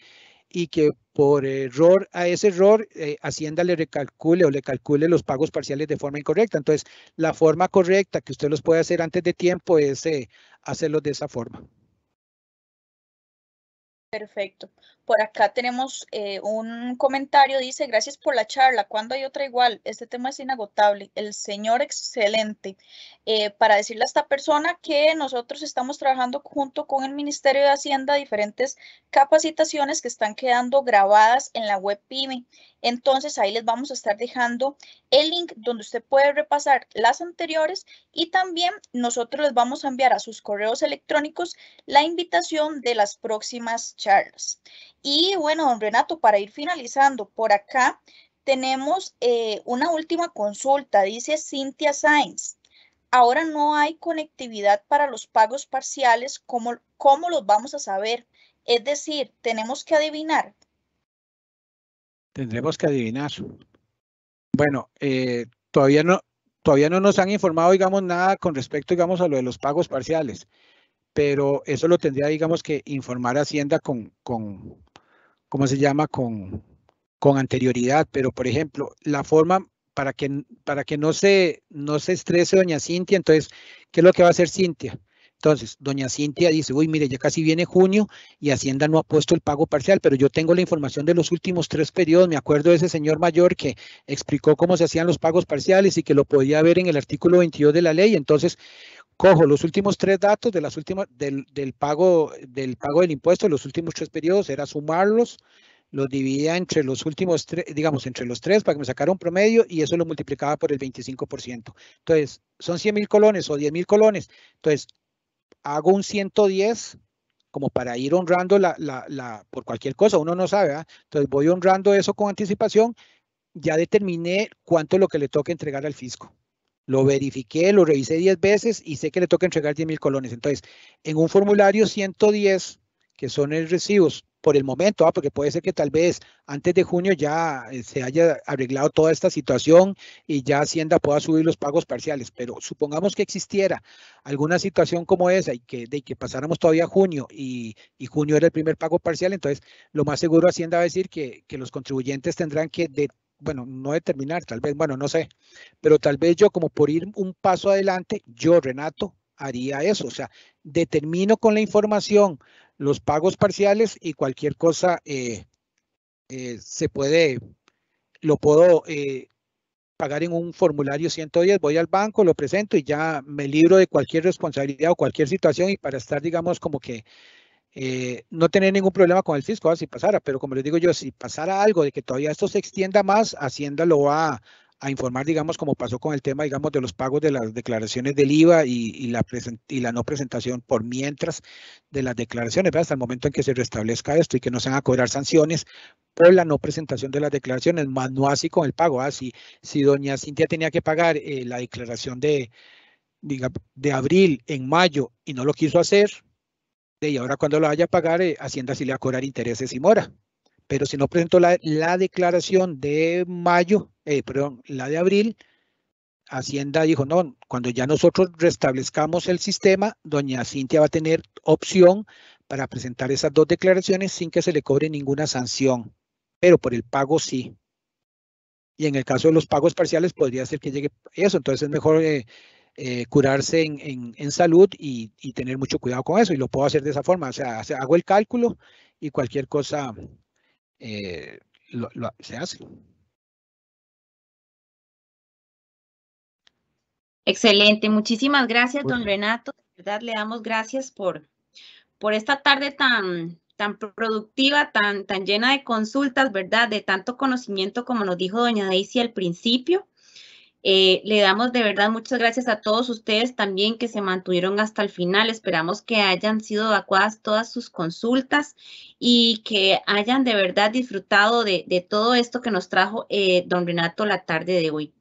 y que por error a ese error, eh, Hacienda le recalcule o le calcule los pagos parciales de forma incorrecta. Entonces, la forma correcta que usted los puede hacer antes de tiempo es hacerlo eh, hacerlos de esa forma. Perfecto. Por acá tenemos eh, un comentario, dice, gracias por la charla, ¿cuándo hay otra igual? Este tema es inagotable, el señor excelente. Eh, para decirle a esta persona que nosotros estamos trabajando junto con el Ministerio de Hacienda diferentes capacitaciones que están quedando grabadas en la web PYME. Entonces ahí les vamos a estar dejando el link donde usted puede repasar las anteriores y también nosotros les vamos a enviar a sus correos electrónicos la invitación de las próximas charlas. Y bueno, don Renato, para ir finalizando, por acá tenemos eh, una última consulta, dice Cynthia Sainz. Ahora no hay conectividad para los pagos parciales, ¿cómo, cómo los vamos a saber? Es decir, tenemos que adivinar. Tendremos que adivinar. Bueno, eh, todavía, no, todavía no nos han informado, digamos, nada con respecto, digamos, a lo de los pagos parciales, pero eso lo tendría, digamos, que informar Hacienda con, con, ¿cómo se llama? Con, con anterioridad, pero por ejemplo, la forma para que, para que no, se, no se estrese doña Cintia, entonces, ¿qué es lo que va a hacer Cintia? Entonces, doña Cintia dice, uy, mire, ya casi viene junio y Hacienda no ha puesto el pago parcial, pero yo tengo la información de los últimos tres periodos. Me acuerdo de ese señor mayor que explicó cómo se hacían los pagos parciales y que lo podía ver en el artículo 22 de la ley. Entonces, cojo los últimos tres datos de las últimas, del, pago, del pago del impuesto los últimos tres periodos, era sumarlos, los dividía entre los últimos tres, digamos, entre los tres para que me sacara un promedio y eso lo multiplicaba por el 25%. Entonces, son 100 mil colones o 10 mil colones. Entonces, hago un 110 como para ir honrando la, la, la por cualquier cosa, uno no sabe, ¿ah? Entonces voy honrando eso con anticipación, ya determiné cuánto es lo que le toca entregar al fisco. Lo verifiqué, lo revisé 10 veces y sé que le toca entregar 10 mil colones. Entonces, en un formulario 110, que son el recibos por el momento, ah, porque puede ser que tal vez antes de junio ya eh, se haya arreglado toda esta situación y ya Hacienda pueda subir los pagos parciales, pero supongamos que existiera alguna situación como esa y que, de que pasáramos todavía junio y, junio era el primer pago parcial, entonces lo más seguro Hacienda va a decir que, los contribuyentes tendrán que de bueno, no determinar, tal vez, bueno, no sé, pero tal vez yo como por ir un paso adelante, yo, Renato, haría eso, o sea, determino con la información los pagos parciales y cualquier cosa eh, eh, se puede, lo puedo eh, pagar en un formulario 110, voy al banco, lo presento y ya me libro de cualquier responsabilidad o cualquier situación y para estar, digamos, como que eh, no tener ningún problema con el fisco ah, si pasara, pero como les digo yo, si pasara algo de que todavía esto se extienda más, Hacienda lo va a, informar, digamos, como pasó con el tema, digamos, de los pagos de las declaraciones del IVA y, la, no presentación por mientras de las declaraciones, hasta el momento en que se restablezca esto y que no se van a cobrar sanciones por la no presentación de las declaraciones, más no así con el pago. así Si, doña Cintia tenía que pagar eh, la declaración de, de abril en mayo y no lo quiso hacer, y ahora cuando lo vaya a pagar, eh, Hacienda sí le va a cobrar intereses y mora. Pero si no presentó la, declaración de mayo, eh, perdón, la de abril, Hacienda dijo, no, cuando ya nosotros restablezcamos el sistema, doña Cintia va a tener opción para presentar esas dos declaraciones sin que se le cobre ninguna sanción, pero por el pago sí. Y en el caso de los pagos parciales podría ser que llegue eso, entonces es mejor eh, eh, curarse en, salud y, tener mucho cuidado con eso. Y lo puedo hacer de esa forma. O sea, hago el cálculo y cualquier cosa eh, se hace. Excelente. Muchísimas gracias, don Renato. verdad, le damos gracias por, por esta tarde tan, tan productiva, tan, tan llena de consultas, ¿verdad? De tanto conocimiento como nos dijo doña Daisy al principio. Eh, le damos de verdad muchas gracias a todos ustedes también que se mantuvieron hasta el final. Esperamos que hayan sido evacuadas todas sus consultas y que hayan de verdad disfrutado de, todo esto que nos trajo eh, don Renato la tarde de hoy.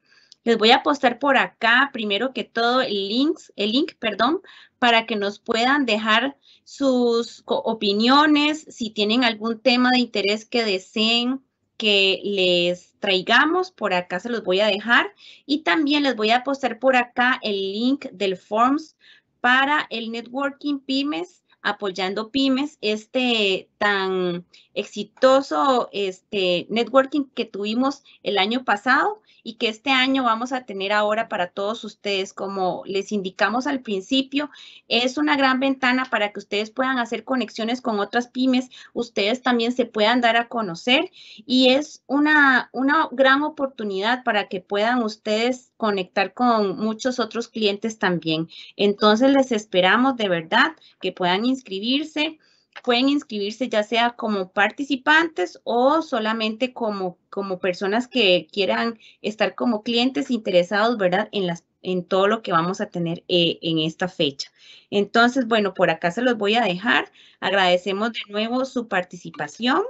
Les voy a postar por acá, primero que todo, el link, el link, perdón, para que nos puedan dejar sus opiniones, si tienen algún tema de interés que deseen que les traigamos. Por acá se los voy a dejar y también les voy a postar por acá el link del Forms para el networking pymes apoyando pymes, este tan exitoso este networking que tuvimos el año pasado y que este año vamos a tener ahora para todos ustedes, como les indicamos al principio, es una gran ventana para que ustedes puedan hacer conexiones con otras pymes, ustedes también se puedan dar a conocer y es una, una gran oportunidad para que puedan ustedes conectar con muchos otros clientes también. Entonces les esperamos de verdad que puedan inscribirse pueden inscribirse ya sea como participantes o solamente como, como personas que quieran estar como clientes interesados, ¿verdad? En, las, en todo lo que vamos a tener eh, en esta fecha. Entonces, bueno, por acá se los voy a dejar. Agradecemos de nuevo su participación.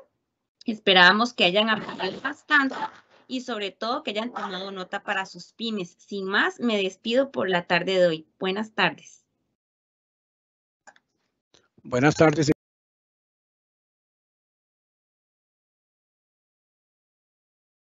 Esperamos que hayan aprendido bastante y sobre todo que hayan tomado nota para sus pymes. Sin más, me despido por la tarde de hoy. Buenas tardes. Buenas tardes.